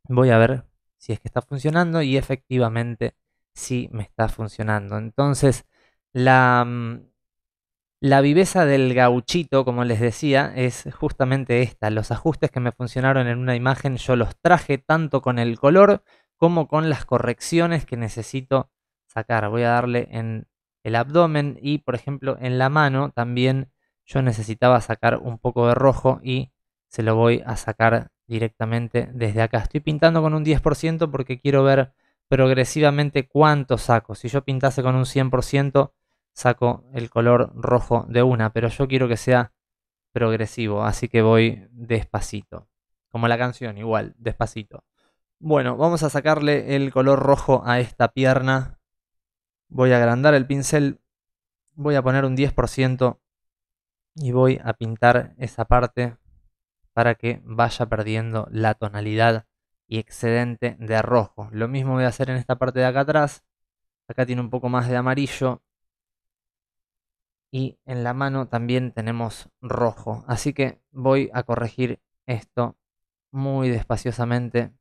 Voy a ver si es que está funcionando y efectivamente sí me está funcionando. Entonces la, mm, la viveza del gauchito, como les decía, es justamente esta. Los ajustes que me funcionaron en una imagen yo los traje tanto con el color como con las correcciones que necesito sacar. Voy a darle en el abdomen y, por ejemplo, en la mano también yo necesitaba sacar un poco de rojo y se lo voy a sacar directamente desde acá. Estoy pintando con un 10% porque quiero ver progresivamente cuánto saco. Si yo pintase con un 100% saco el color rojo de una, pero yo quiero que sea progresivo, así que voy despacito. Como la canción, igual, despacito. Bueno, vamos a sacarle el color rojo a esta pierna. Voy a agrandar el pincel, voy a poner un 10% y voy a pintar esa parte para que vaya perdiendo la tonalidad y excedente de rojo. Lo mismo voy a hacer en esta parte de acá atrás. Acá tiene un poco más de amarillo y en la mano también tenemos rojo. Así que voy a corregir esto muy despaciosamente,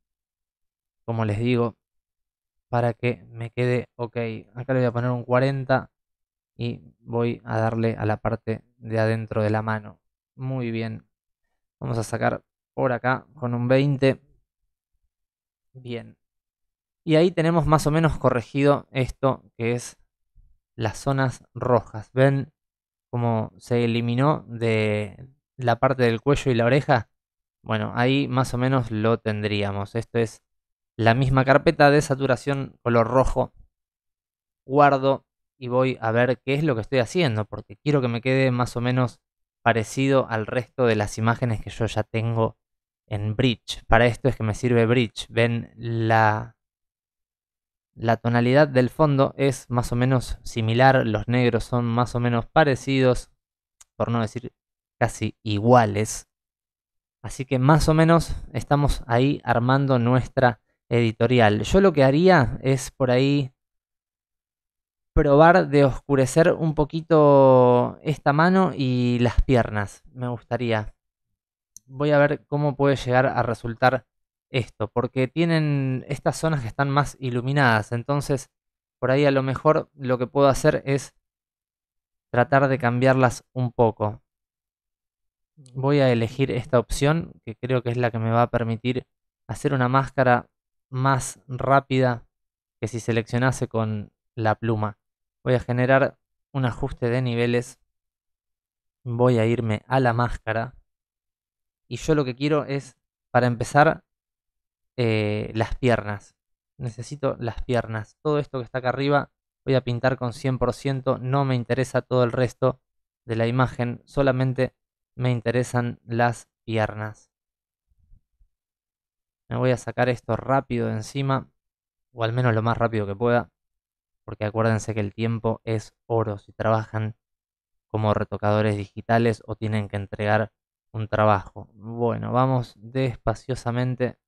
como les digo, para que me quede ok. Acá le voy a poner un 40 y voy a darle a la parte de adentro de la mano. Muy bien. Vamos a sacar por acá con un 20. Bien. Y ahí tenemos más o menos corregido esto que es las zonas rojas. ¿Ven? como se eliminó de la parte del cuello y la oreja, bueno, ahí más o menos lo tendríamos. Esto es la misma carpeta de saturación color rojo. Guardo y voy a ver qué es lo que estoy haciendo, porque quiero que me quede más o menos parecido al resto de las imágenes que yo ya tengo en Bridge. Para esto es que me sirve Bridge. Ven la la tonalidad del fondo es más o menos similar, los negros son más o menos parecidos, por no decir casi iguales. Así que más o menos estamos ahí armando nuestra editorial. Yo lo que haría es por ahí probar de oscurecer un poquito esta mano y las piernas. Me gustaría. Voy a ver cómo puede llegar a resultar esto, porque tienen estas zonas que están más iluminadas, entonces por ahí a lo mejor lo que puedo hacer es tratar de cambiarlas un poco. Voy a elegir esta opción, que creo que es la que me va a permitir hacer una máscara más rápida que si seleccionase con la pluma. Voy a generar un ajuste de niveles. Voy a irme a la máscara. Y yo lo que quiero es, para empezar, eh, las piernas. Necesito las piernas. Todo esto que está acá arriba voy a pintar con 100%. No me interesa todo el resto de la imagen. Solamente me interesan las piernas. Me voy a sacar esto rápido de encima. O al menos lo más rápido que pueda. Porque acuérdense que el tiempo es oro. Si trabajan como retocadores digitales o tienen que entregar un trabajo. Bueno, vamos despaciosamente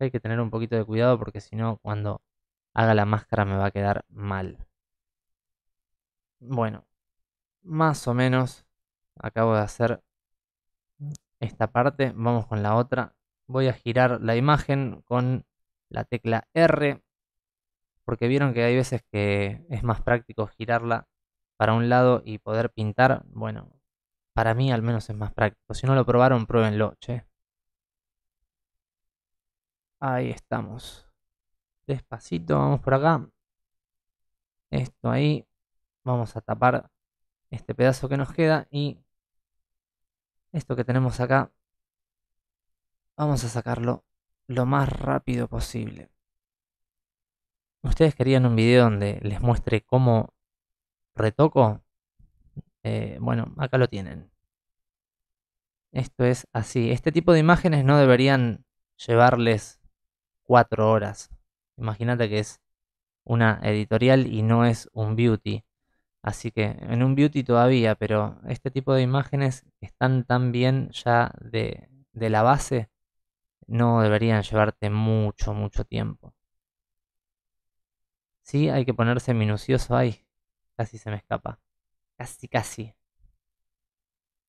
hay que tener un poquito de cuidado porque si no, cuando haga la máscara me va a quedar mal. Bueno, más o menos acabo de hacer esta parte. Vamos con la otra. Voy a girar la imagen con la tecla R. Porque vieron que hay veces que es más práctico girarla para un lado y poder pintar. Bueno, para mí al menos es más práctico. Si no lo probaron, pruébenlo, che. Ahí estamos. Despacito, vamos por acá. Esto ahí. Vamos a tapar este pedazo que nos queda y esto que tenemos acá. Vamos a sacarlo lo más rápido posible. Ustedes querían un video donde les muestre cómo retoco. Eh, bueno, acá lo tienen. Esto es así. Este tipo de imágenes no deberían llevarles cuatro horas. Imagínate que es una editorial y no es un beauty. Así que en un beauty todavía, pero este tipo de imágenes están tan bien ya de, de la base, no deberían llevarte mucho, mucho tiempo. Sí, hay que ponerse minucioso ahí. Casi se me escapa. Casi, casi.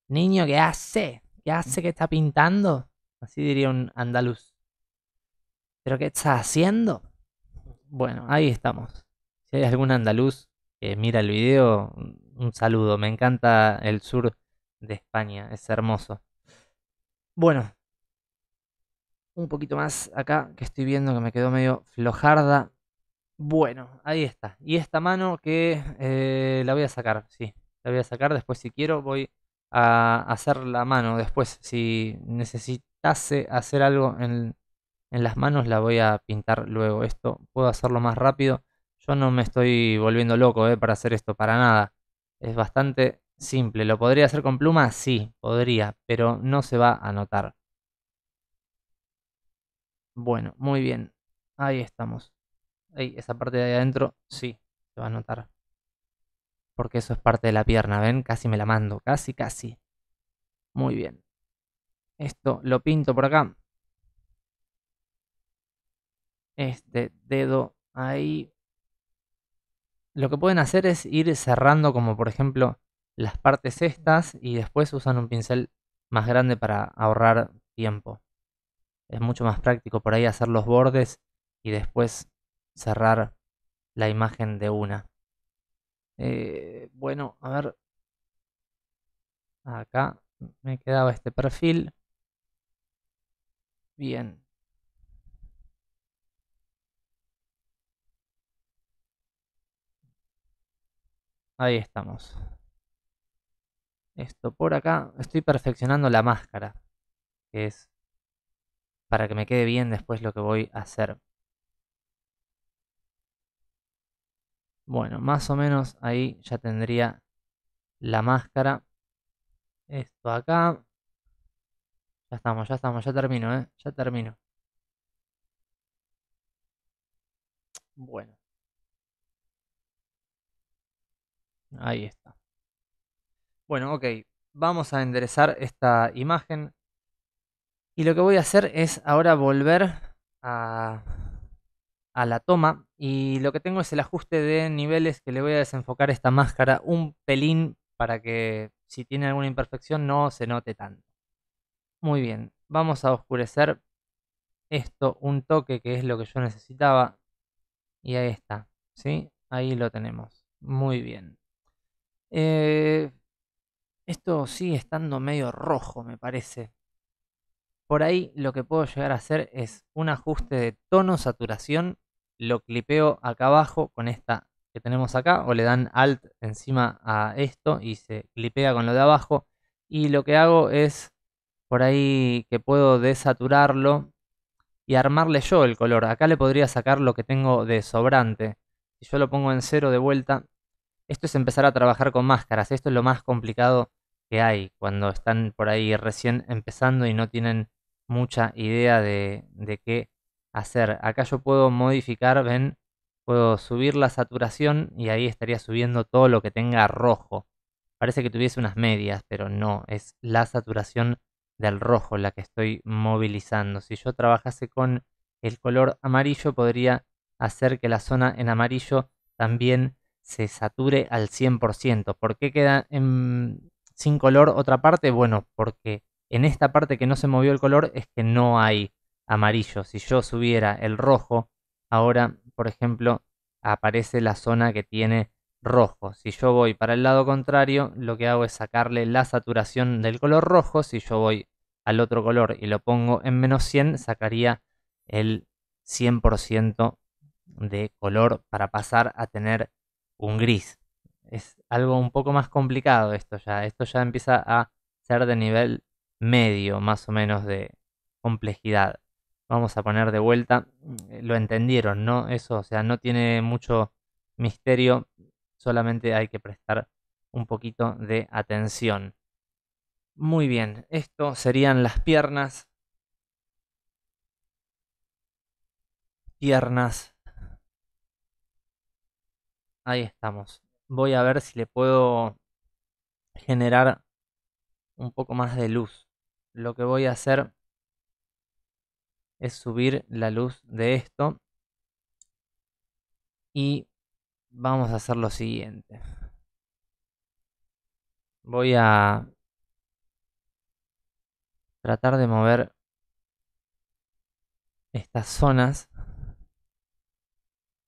Niño, ¿qué hace? ¿Qué hace que está pintando? Así diría un andaluz. ¿Pero qué estás haciendo? Bueno, ahí estamos. Si hay algún andaluz que mira el video, un saludo. Me encanta el sur de España, es hermoso. Bueno, un poquito más acá que estoy viendo que me quedó medio flojarda. Bueno, ahí está. Y esta mano que eh, la voy a sacar, sí. La voy a sacar después si quiero. Voy a hacer la mano después si necesitase hacer algo en en las manos la voy a pintar luego. Esto puedo hacerlo más rápido. Yo no me estoy volviendo loco eh, para hacer esto, para nada. Es bastante simple. ¿Lo podría hacer con pluma? Sí, podría, pero no se va a notar. Bueno, muy bien. Ahí estamos. Ahí, esa parte de ahí adentro, sí, se va a notar. Porque eso es parte de la pierna, ¿ven? Casi me la mando, casi, casi. Muy bien. Esto lo pinto por acá este dedo ahí. Lo que pueden hacer es ir cerrando como por ejemplo las partes estas y después usan un pincel más grande para ahorrar tiempo. Es mucho más práctico por ahí hacer los bordes y después cerrar la imagen de una. Eh, bueno, a ver. Acá me quedaba este perfil. Bien. Ahí estamos. Esto por acá. Estoy perfeccionando la máscara. Que es para que me quede bien después lo que voy a hacer. Bueno, más o menos ahí ya tendría la máscara. Esto acá. Ya estamos, ya estamos, ya termino, ¿eh? Ya termino. Bueno. Ahí está. Bueno, ok. Vamos a enderezar esta imagen. Y lo que voy a hacer es ahora volver a, la toma. Y lo que tengo es el ajuste de niveles que le voy a desenfocar esta máscara un pelín para que si tiene alguna imperfección no se note tanto. Muy bien, vamos a oscurecer esto un toque que es lo que yo necesitaba. Y ahí está, ¿sí? Ahí lo tenemos. Muy bien. Eh, esto sigue estando medio rojo, me parece. Por ahí lo que puedo llegar a hacer es un ajuste de tono, saturación. Lo clipeo acá abajo con esta que tenemos acá. O le dan alt encima a esto y se clipea con lo de abajo. Y lo que hago es por ahí que puedo desaturarlo y armarle yo el color. Acá le podría sacar lo que tengo de sobrante. Si yo lo pongo en cero de vuelta, esto es empezar a trabajar con máscaras. Esto es lo más complicado que hay cuando están por ahí recién empezando y no tienen mucha idea de, qué hacer. Acá yo puedo modificar, ven, puedo subir la saturación y ahí estaría subiendo todo lo que tenga rojo. Parece que tuviese unas medias, pero no, es la saturación del rojo la que estoy movilizando. Si yo trabajase con el color amarillo podría hacer que la zona en amarillo también se sature al 100%. ¿Por qué queda sin color otra parte? Bueno, porque en esta parte que no se movió el color es que no hay amarillo. Si yo subiera el rojo, ahora, por ejemplo, aparece la zona que tiene rojo. Si yo voy para el lado contrario, lo que hago es sacarle la saturación del color rojo. Si yo voy al otro color y lo pongo en menos 100, sacaría el 100% de color para pasar a tener un gris. Es algo un poco más complicado esto ya. Esto ya empieza a ser de nivel medio, más o menos, de complejidad. Vamos a poner de vuelta. Eh, lo entendieron, ¿no? Eso, o sea, no tiene mucho misterio. Solamente hay que prestar un poquito de atención. Muy bien, esto serían las piernas. Piernas Ahí estamos. Voy a ver si le puedo generar un poco más de luz. Lo que voy a hacer es subir la luz de esto. Y vamos a hacer lo siguiente. Voy a tratar de mover estas zonas.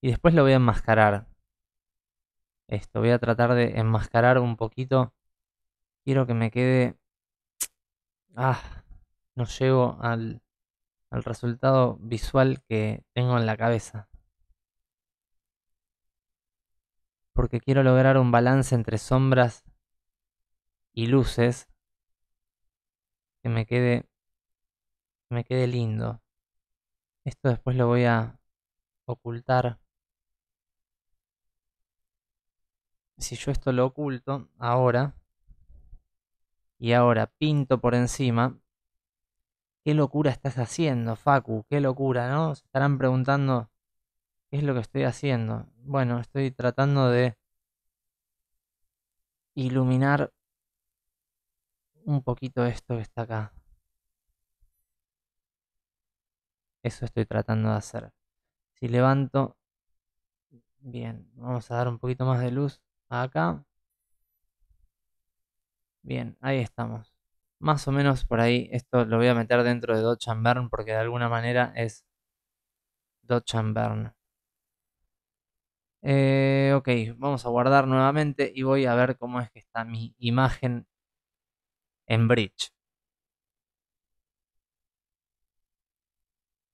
Y después lo voy a enmascarar. Esto voy a tratar de enmascarar un poquito. Quiero que me quede... Ah, no llego al, al resultado visual que tengo en la cabeza. Porque quiero lograr un balance entre sombras y luces. Que me quede... Que me quede lindo. Esto después lo voy a ocultar si yo esto lo oculto ahora y ahora pinto por encima, qué locura estás haciendo, Facu, qué locura, ¿no? Se estarán preguntando qué es lo que estoy haciendo. Bueno, estoy tratando de iluminar un poquito esto que está acá. Eso estoy tratando de hacer. Si levanto... Bien, vamos a dar un poquito más de luz acá. Bien, ahí estamos. Más o menos por ahí, esto lo voy a meter dentro de Dodge and Burn porque de alguna manera es Dodge and Burn. Eh, ok, vamos a guardar nuevamente y voy a ver cómo es que está mi imagen en Bridge.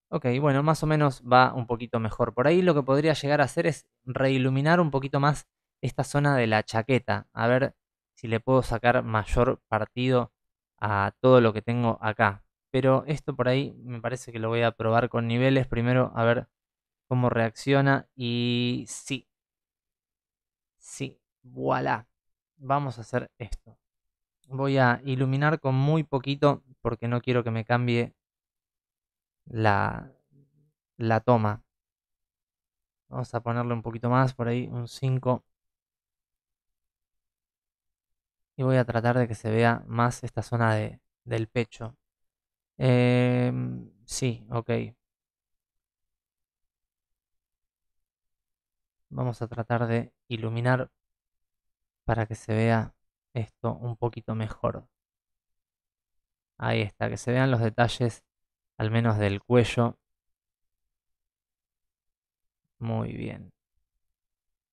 Ok, bueno, más o menos va un poquito mejor. Por ahí lo que podría llegar a hacer es reiluminar un poquito más esta zona de la chaqueta, a ver si le puedo sacar mayor partido a todo lo que tengo acá. Pero esto por ahí me parece que lo voy a probar con niveles primero, a ver cómo reacciona y sí, sí, voilà, vamos a hacer esto. Voy a iluminar con muy poquito porque no quiero que me cambie la, la toma. Vamos a ponerle un poquito más, por ahí un 5 y voy a tratar de que se vea más esta zona del pecho. Em, sí, ok. Vamos a tratar de iluminar para que se vea esto un poquito mejor. Ahí está, que se vean los detalles al menos del cuello. Muy bien.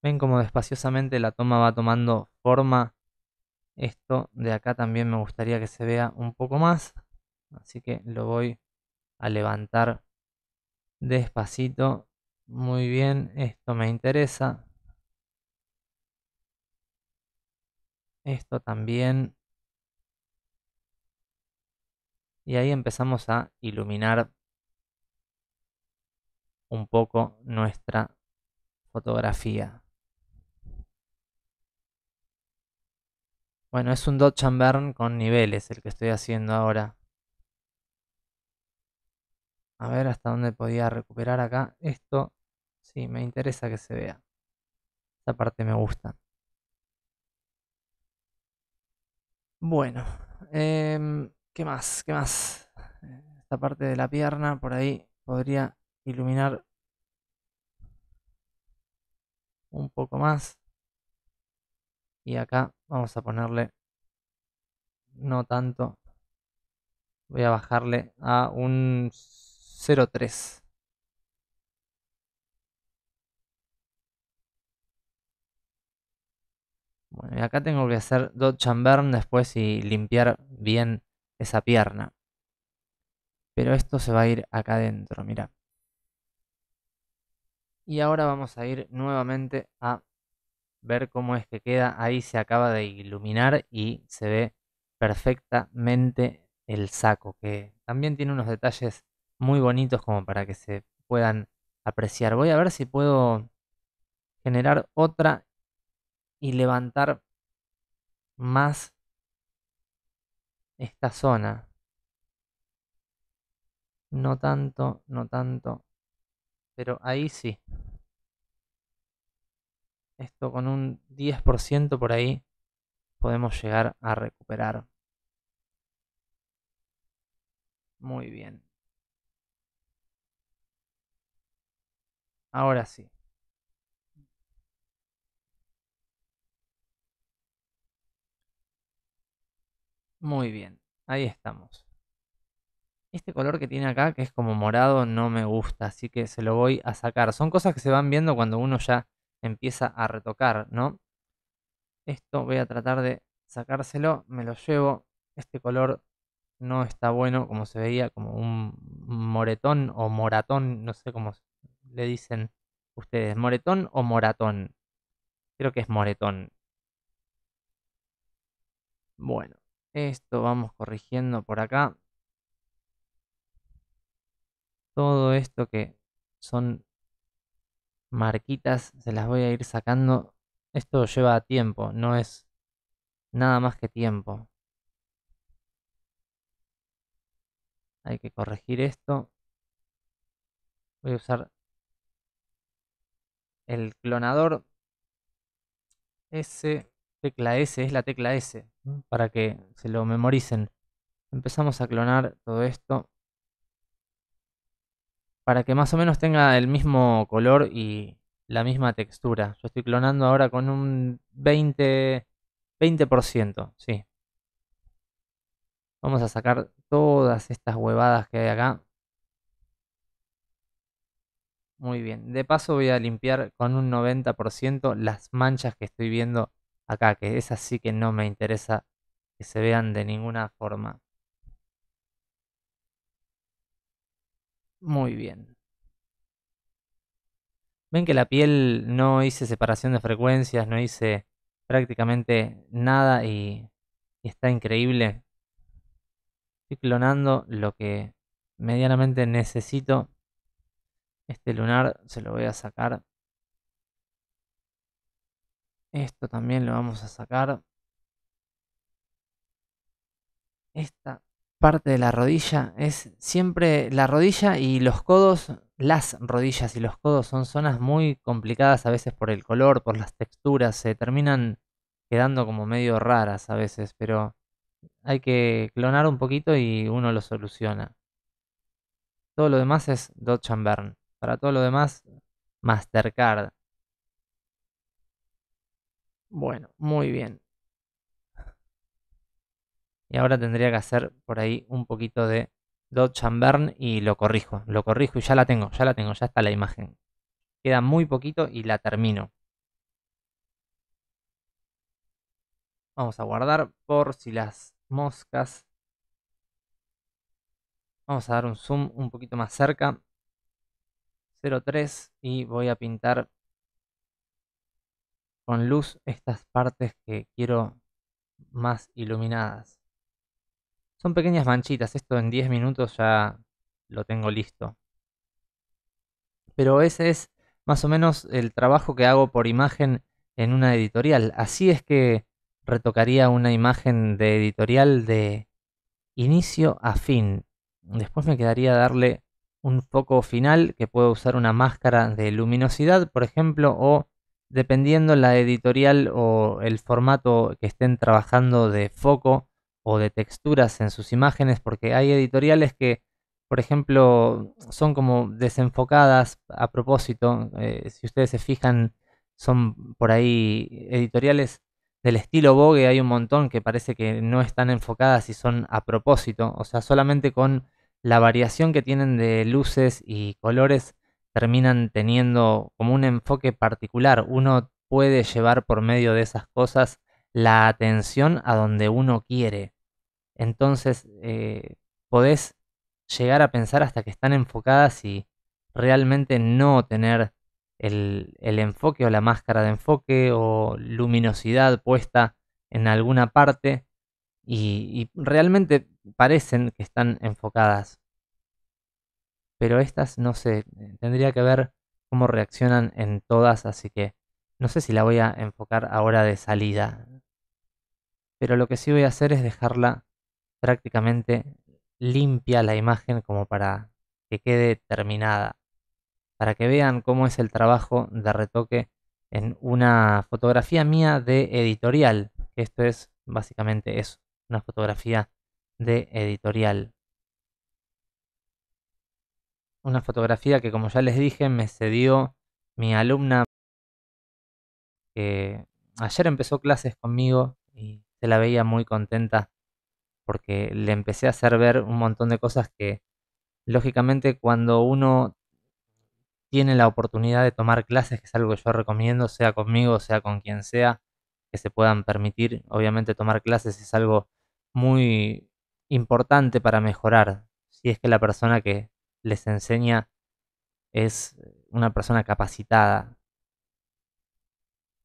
Ven como despaciosamente la toma va tomando forma esto de acá también me gustaría que se vea un poco más. Así que lo voy a levantar despacito. Muy bien, esto me interesa. Esto también. Y ahí empezamos a iluminar un poco nuestra fotografía. Bueno, es un Dodge and Burn con niveles el que estoy haciendo ahora. A ver hasta dónde podía recuperar acá. Esto sí, me interesa que se vea. Esta parte me gusta. Bueno, em, ¿qué más? ¿Qué más? Esta parte de la pierna por ahí podría iluminar un poco más. Y acá Vamos a ponerle no tanto. Voy a bajarle a un 0.3. Bueno, y acá tengo que hacer dodge and después y limpiar bien esa pierna. Pero esto se va a ir acá adentro, mira. Y ahora vamos a ir nuevamente a ver cómo es que queda. Ahí se acaba de iluminar y se ve perfectamente el saco, que también tiene unos detalles muy bonitos como para que se puedan apreciar. Voy a ver si puedo generar otra y levantar más esta zona. No tanto, no tanto, pero ahí sí. Esto con un 10% por ahí podemos llegar a recuperar. Muy bien. Ahora sí. Muy bien, ahí estamos. Este color que tiene acá, que es como morado, no me gusta, así que se lo voy a sacar. Son cosas que se van viendo cuando uno ya empieza a retocar, ¿no? Esto voy a tratar de sacárselo, me lo llevo. Este color no está bueno, como se veía, como un moretón o moratón, no sé cómo le dicen ustedes, moretón o moratón. Creo que es moretón. Bueno, esto vamos corrigiendo por acá. Todo esto que son marquitas se las voy a ir sacando. Esto lleva tiempo, no es nada más que tiempo. Hay que corregir esto. Voy a usar el clonador S, tecla S, es la tecla S, para que se lo memoricen. Empezamos a clonar todo esto para que más o menos tenga el mismo color y la misma textura. Yo estoy clonando ahora con un 20, 20%, sí. Vamos a sacar todas estas huevadas que hay acá. Muy bien, de paso voy a limpiar con un 90% las manchas que estoy viendo acá, que esas sí que no me interesa que se vean de ninguna forma. Muy bien. Ven que la piel no hice separación de frecuencias, no hice prácticamente nada y, está increíble. Estoy clonando lo que medianamente necesito. Este lunar se lo voy a sacar. Esto también lo vamos a sacar. Esta parte de la rodilla. Es siempre la rodilla y los codos, las rodillas y los codos son zonas muy complicadas a veces por el color, por las texturas, se terminan quedando como medio raras a veces, pero hay que clonar un poquito y uno lo soluciona. Todo lo demás es Dodge and Burn. Para todo lo demás, Mastercard. Bueno, muy bien. Y ahora tendría que hacer por ahí un poquito de Dodge and Burn y lo corrijo. Lo corrijo y ya la tengo, ya la tengo, ya está la imagen. Queda muy poquito y la termino. Vamos a guardar por si las moscas. Vamos a dar un zoom un poquito más cerca. 03 y voy a pintar con luz estas partes que quiero más iluminadas. Son pequeñas manchitas, esto en 10 minutos ya lo tengo listo. Pero ese es más o menos el trabajo que hago por imagen en una editorial. Así es que retocaría una imagen de editorial de inicio a fin. Después me quedaría darle un foco final que puedo usar una máscara de luminosidad, por ejemplo, o dependiendo la editorial o el formato que estén trabajando de foco, o de texturas en sus imágenes, porque hay editoriales que, por ejemplo, son como desenfocadas a propósito. Eh, si ustedes se fijan, son por ahí editoriales del estilo Vogue, hay un montón que parece que no están enfocadas y son a propósito, o sea, solamente con la variación que tienen de luces y colores terminan teniendo como un enfoque particular. Uno puede llevar por medio de esas cosas la atención a donde uno quiere. Entonces, eh, podés llegar a pensar hasta que están enfocadas y realmente no tener el, enfoque o la máscara de enfoque o luminosidad puesta en alguna parte y, y realmente parecen que están enfocadas. Pero estas no sé, tendría que ver cómo reaccionan en todas, así que no sé si la voy a enfocar ahora de salida. Pero lo que sí voy a hacer es dejarla prácticamente limpia la imagen como para que quede terminada. Para que vean cómo es el trabajo de retoque en una fotografía mía de editorial. Esto es básicamente eso, una fotografía de editorial. Una fotografía que como ya les dije me cedió mi alumna que ayer empezó clases conmigo y se la veía muy contenta porque le empecé a hacer ver un montón de cosas que, lógicamente, cuando uno tiene la oportunidad de tomar clases, que es algo que yo recomiendo, sea conmigo, sea con quien sea, que se puedan permitir, obviamente tomar clases es algo muy importante para mejorar, si es que la persona que les enseña es una persona capacitada,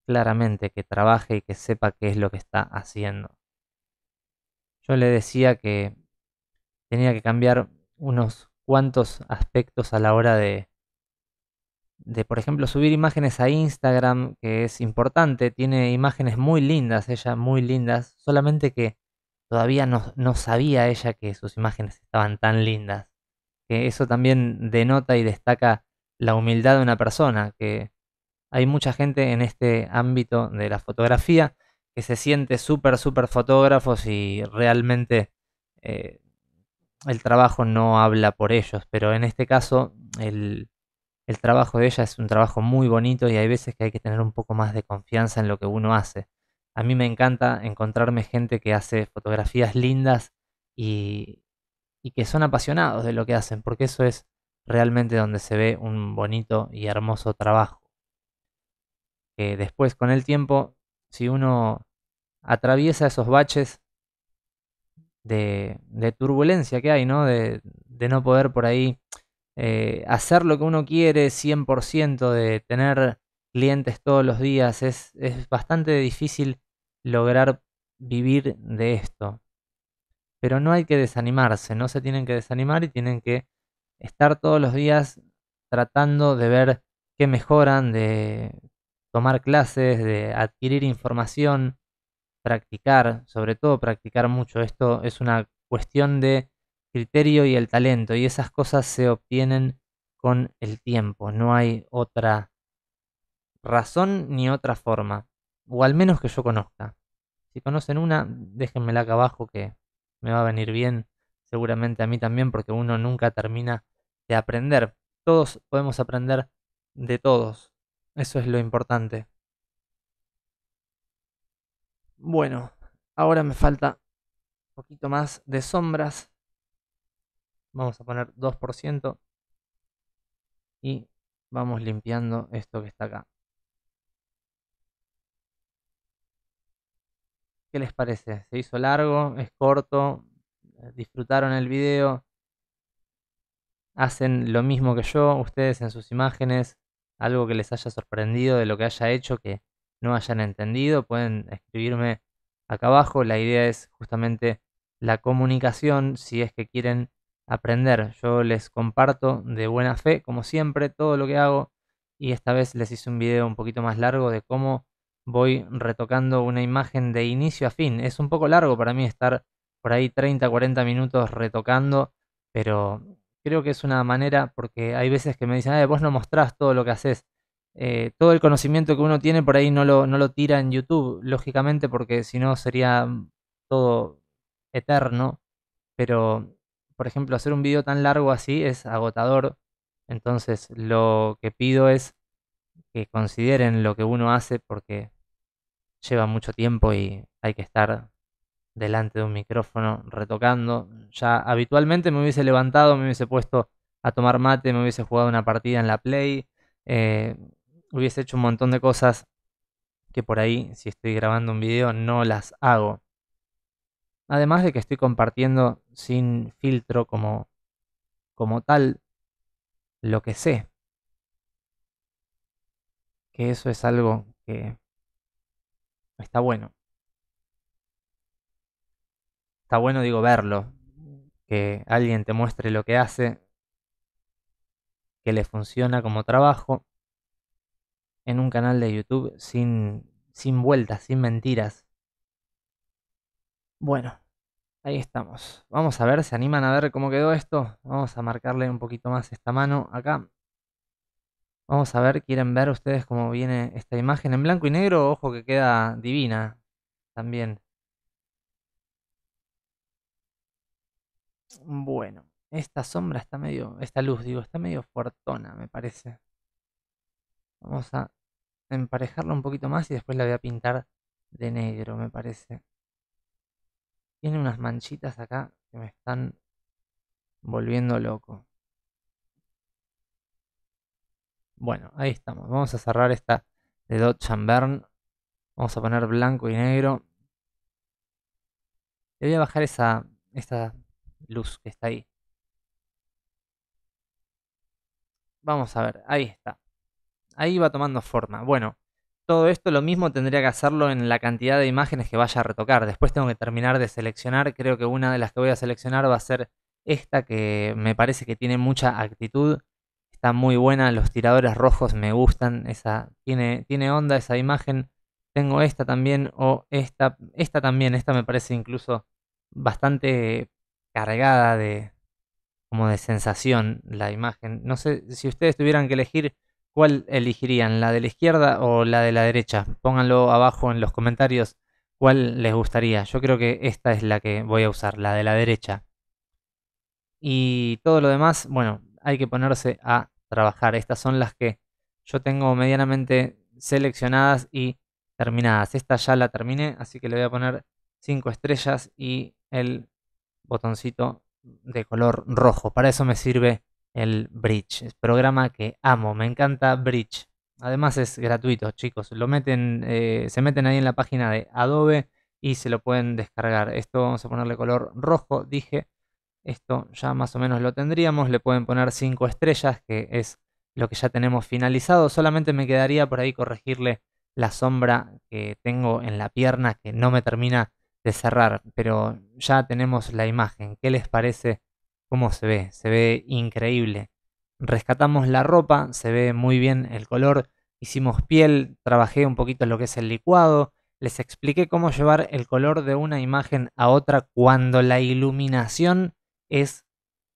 claramente, que trabaje y que sepa qué es lo que está haciendo. Yo le decía que tenía que cambiar unos cuantos aspectos a la hora de, de, por ejemplo, subir imágenes a Instagram, que es importante. Tiene imágenes muy lindas, ella, muy lindas. Solamente que todavía no, no sabía ella que sus imágenes estaban tan lindas. Que eso también denota y destaca la humildad de una persona, que hay mucha gente en este ámbito de la fotografía que se siente súper, súper fotógrafos y realmente eh, el trabajo no habla por ellos, pero en este caso el, trabajo de ella es un trabajo muy bonito y hay veces que hay que tener un poco más de confianza en lo que uno hace. A mí me encanta encontrarme gente que hace fotografías lindas y, y que son apasionados de lo que hacen, porque eso es realmente donde se ve un bonito y hermoso trabajo. Que después con el tiempo si uno atraviesa esos baches de, turbulencia que hay, ¿no? De, no poder por ahí eh, hacer lo que uno quiere 100%, de tener clientes todos los días, es, es bastante difícil lograr vivir de esto. Pero no hay que desanimarse, no se tienen que desanimar y tienen que estar todos los días tratando de ver qué mejoran, de tomar clases, de adquirir información, practicar, sobre todo practicar mucho. Esto es una cuestión de criterio y el talento y esas cosas se obtienen con el tiempo, no hay otra razón ni otra forma, o al menos que yo conozca. Si conocen una, déjenmela acá abajo que me va a venir bien, seguramente a mí también, porque uno nunca termina de aprender. Todos podemos aprender de todos, eso es lo importante. Bueno, ahora me falta un poquito más de sombras. Vamos a poner 2%. Y vamos limpiando esto que está acá. ¿Qué les parece? ¿Se hizo largo? ¿Es corto? ¿Disfrutaron el video? ¿Hacen lo mismo que yo? ¿Ustedes en sus imágenes? algo que les haya sorprendido de lo que haya hecho que no hayan entendido, pueden escribirme acá abajo. La idea es justamente la comunicación si es que quieren aprender. Yo les comparto de buena fe, como siempre, todo lo que hago y esta vez les hice un video un poquito más largo de cómo voy retocando una imagen de inicio a fin. Es un poco largo para mí estar por ahí 30, 40 minutos retocando, pero creo que es una manera, porque hay veces que me dicen, vos no mostrás todo lo que haces. Eh, todo el conocimiento que uno tiene por ahí no no lo tira en YouTube, lógicamente, porque si no sería mm, todo eterno. Pero, por ejemplo, hacer un video tan largo así es agotador. Entonces, lo que pido es que consideren lo que uno hace porque lleva mucho tiempo y hay que estar delante de un micrófono retocando. Ya habitualmente me hubiese levantado, me hubiese puesto a tomar mate, me hubiese jugado una partida en la Play, eh, hubiese hecho un montón de cosas que por ahí, si estoy grabando un video, no las hago. Además de que estoy compartiendo sin filtro como, como tal lo que sé. Que eso es algo que está bueno está bueno, digo, verlo. Que alguien te muestre lo que hace, que le funciona como trabajo, en un canal de YouTube sin, sin vueltas, sin mentiras. Bueno, ahí estamos. Vamos a ver, ¿se animan a ver cómo quedó esto? Vamos a marcarle un poquito más esta mano acá. Vamos a ver, ¿quieren ver ustedes cómo viene esta imagen en blanco y negro? Ojo que queda divina también. Bueno, esta sombra está medio, esta luz digo, está medio fortona, me parece. Vamos a emparejarla un poquito más y después la voy a pintar de negro me parece. Tiene unas manchitas acá que me están volviendo loco. Bueno, ahí estamos. Vamos a cerrar esta de Dodge and Vamos a poner blanco y negro. Le voy a bajar esa, esa luz que está ahí. Vamos a ver, ahí está. Ahí va tomando forma. Bueno, todo esto lo mismo tendría que hacerlo en la cantidad de imágenes que vaya a retocar. Después tengo que terminar de seleccionar. Creo que una de las que voy a seleccionar va a ser esta que me parece que tiene mucha actitud. Está muy buena, los tiradores rojos me gustan. Esa tiene, tiene onda esa imagen. Tengo esta también o esta. Esta también, esta me parece incluso bastante cargada de como de sensación la imagen. No sé si ustedes tuvieran que elegir cuál elegirían, la de la izquierda o la de la derecha. Pónganlo abajo en los comentarios cuál les gustaría. Yo creo que esta es la que voy a usar, la de la derecha. Y todo lo demás, bueno, hay que ponerse a trabajar. Estas son las que yo tengo medianamente seleccionadas y terminadas. Esta ya la terminé, así que le voy a poner 5 estrellas y el botoncito de color rojo. Para eso me sirve el Bridge, es programa que amo, me encanta Bridge. Además es gratuito, chicos. Lo meten, eh, se meten ahí en la página de Adobe y se lo pueden descargar. Esto vamos a ponerle color rojo, dije. Esto ya más o menos lo tendríamos. Le pueden poner 5 estrellas, que es lo que ya tenemos finalizado. Solamente me quedaría por ahí corregirle la sombra que tengo en la pierna que no me termina cerrar, pero ya tenemos la imagen. ¿Qué les parece cómo se ve? Se ve increíble. Rescatamos la ropa, se ve muy bien el color. Hicimos piel, trabajé un poquito lo que es el licuado. Les expliqué cómo llevar el color de una imagen a otra cuando la iluminación es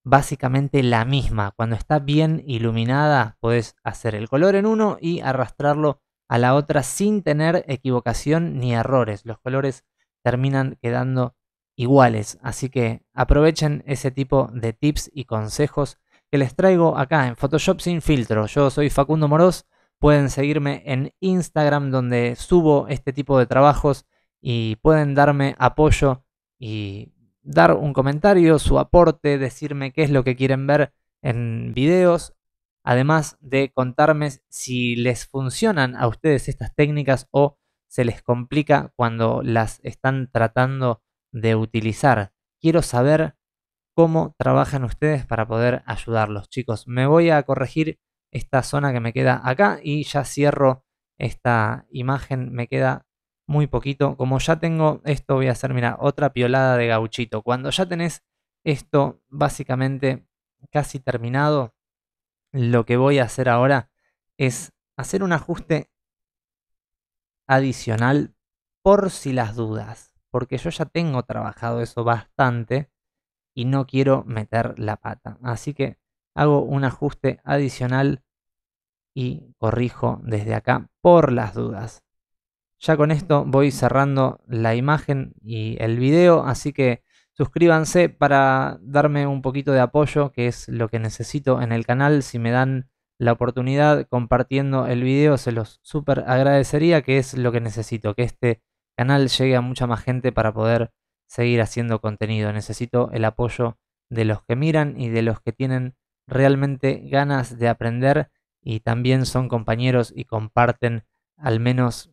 básicamente la misma. Cuando está bien iluminada, puedes hacer el color en uno y arrastrarlo a la otra sin tener equivocación ni errores. Los colores terminan quedando iguales. Así que aprovechen ese tipo de tips y consejos que les traigo acá en Photoshop sin filtro. Yo soy Facundo Moros. Pueden seguirme en Instagram donde subo este tipo de trabajos y pueden darme apoyo y dar un comentario, su aporte, decirme qué es lo que quieren ver en videos, además de contarme si les funcionan a ustedes estas técnicas o se les complica cuando las están tratando de utilizar. Quiero saber cómo trabajan ustedes para poder ayudarlos, chicos. Me voy a corregir esta zona que me queda acá y ya cierro esta imagen. Me queda muy poquito. Como ya tengo esto, voy a hacer, mira, otra piolada de gauchito. Cuando ya tenés esto básicamente casi terminado, lo que voy a hacer ahora es hacer un ajuste adicional por si las dudas, porque yo ya tengo trabajado eso bastante y no quiero meter la pata. Así que hago un ajuste adicional y corrijo desde acá por las dudas. Ya con esto voy cerrando la imagen y el video, así que suscríbanse para darme un poquito de apoyo, que es lo que necesito en el canal. Si me dan la oportunidad compartiendo el video, se los súper agradecería, que es lo que necesito, que este canal llegue a mucha más gente para poder seguir haciendo contenido. Necesito el apoyo de los que miran y de los que tienen realmente ganas de aprender y también son compañeros y comparten al menos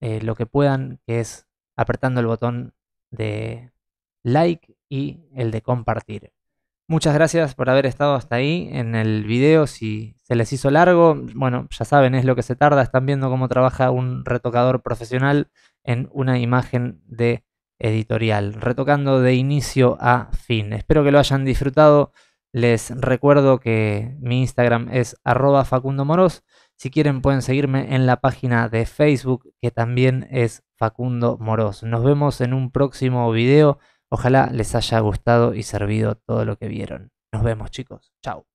eh, lo que puedan, que es apretando el botón de like y el de compartir. Muchas gracias por haber estado hasta ahí en el video. Si se les hizo largo, bueno, ya saben, es lo que se tarda. Están viendo cómo trabaja un retocador profesional en una imagen de editorial, retocando de inicio a fin. Espero que lo hayan disfrutado. Les recuerdo que mi Instagram es arroba Facundo Moros. Si quieren pueden seguirme en la página de Facebook que también es Facundo Moros. Nos vemos en un próximo video. Ojalá les haya gustado y servido todo lo que vieron. Nos vemos chicos. Chao.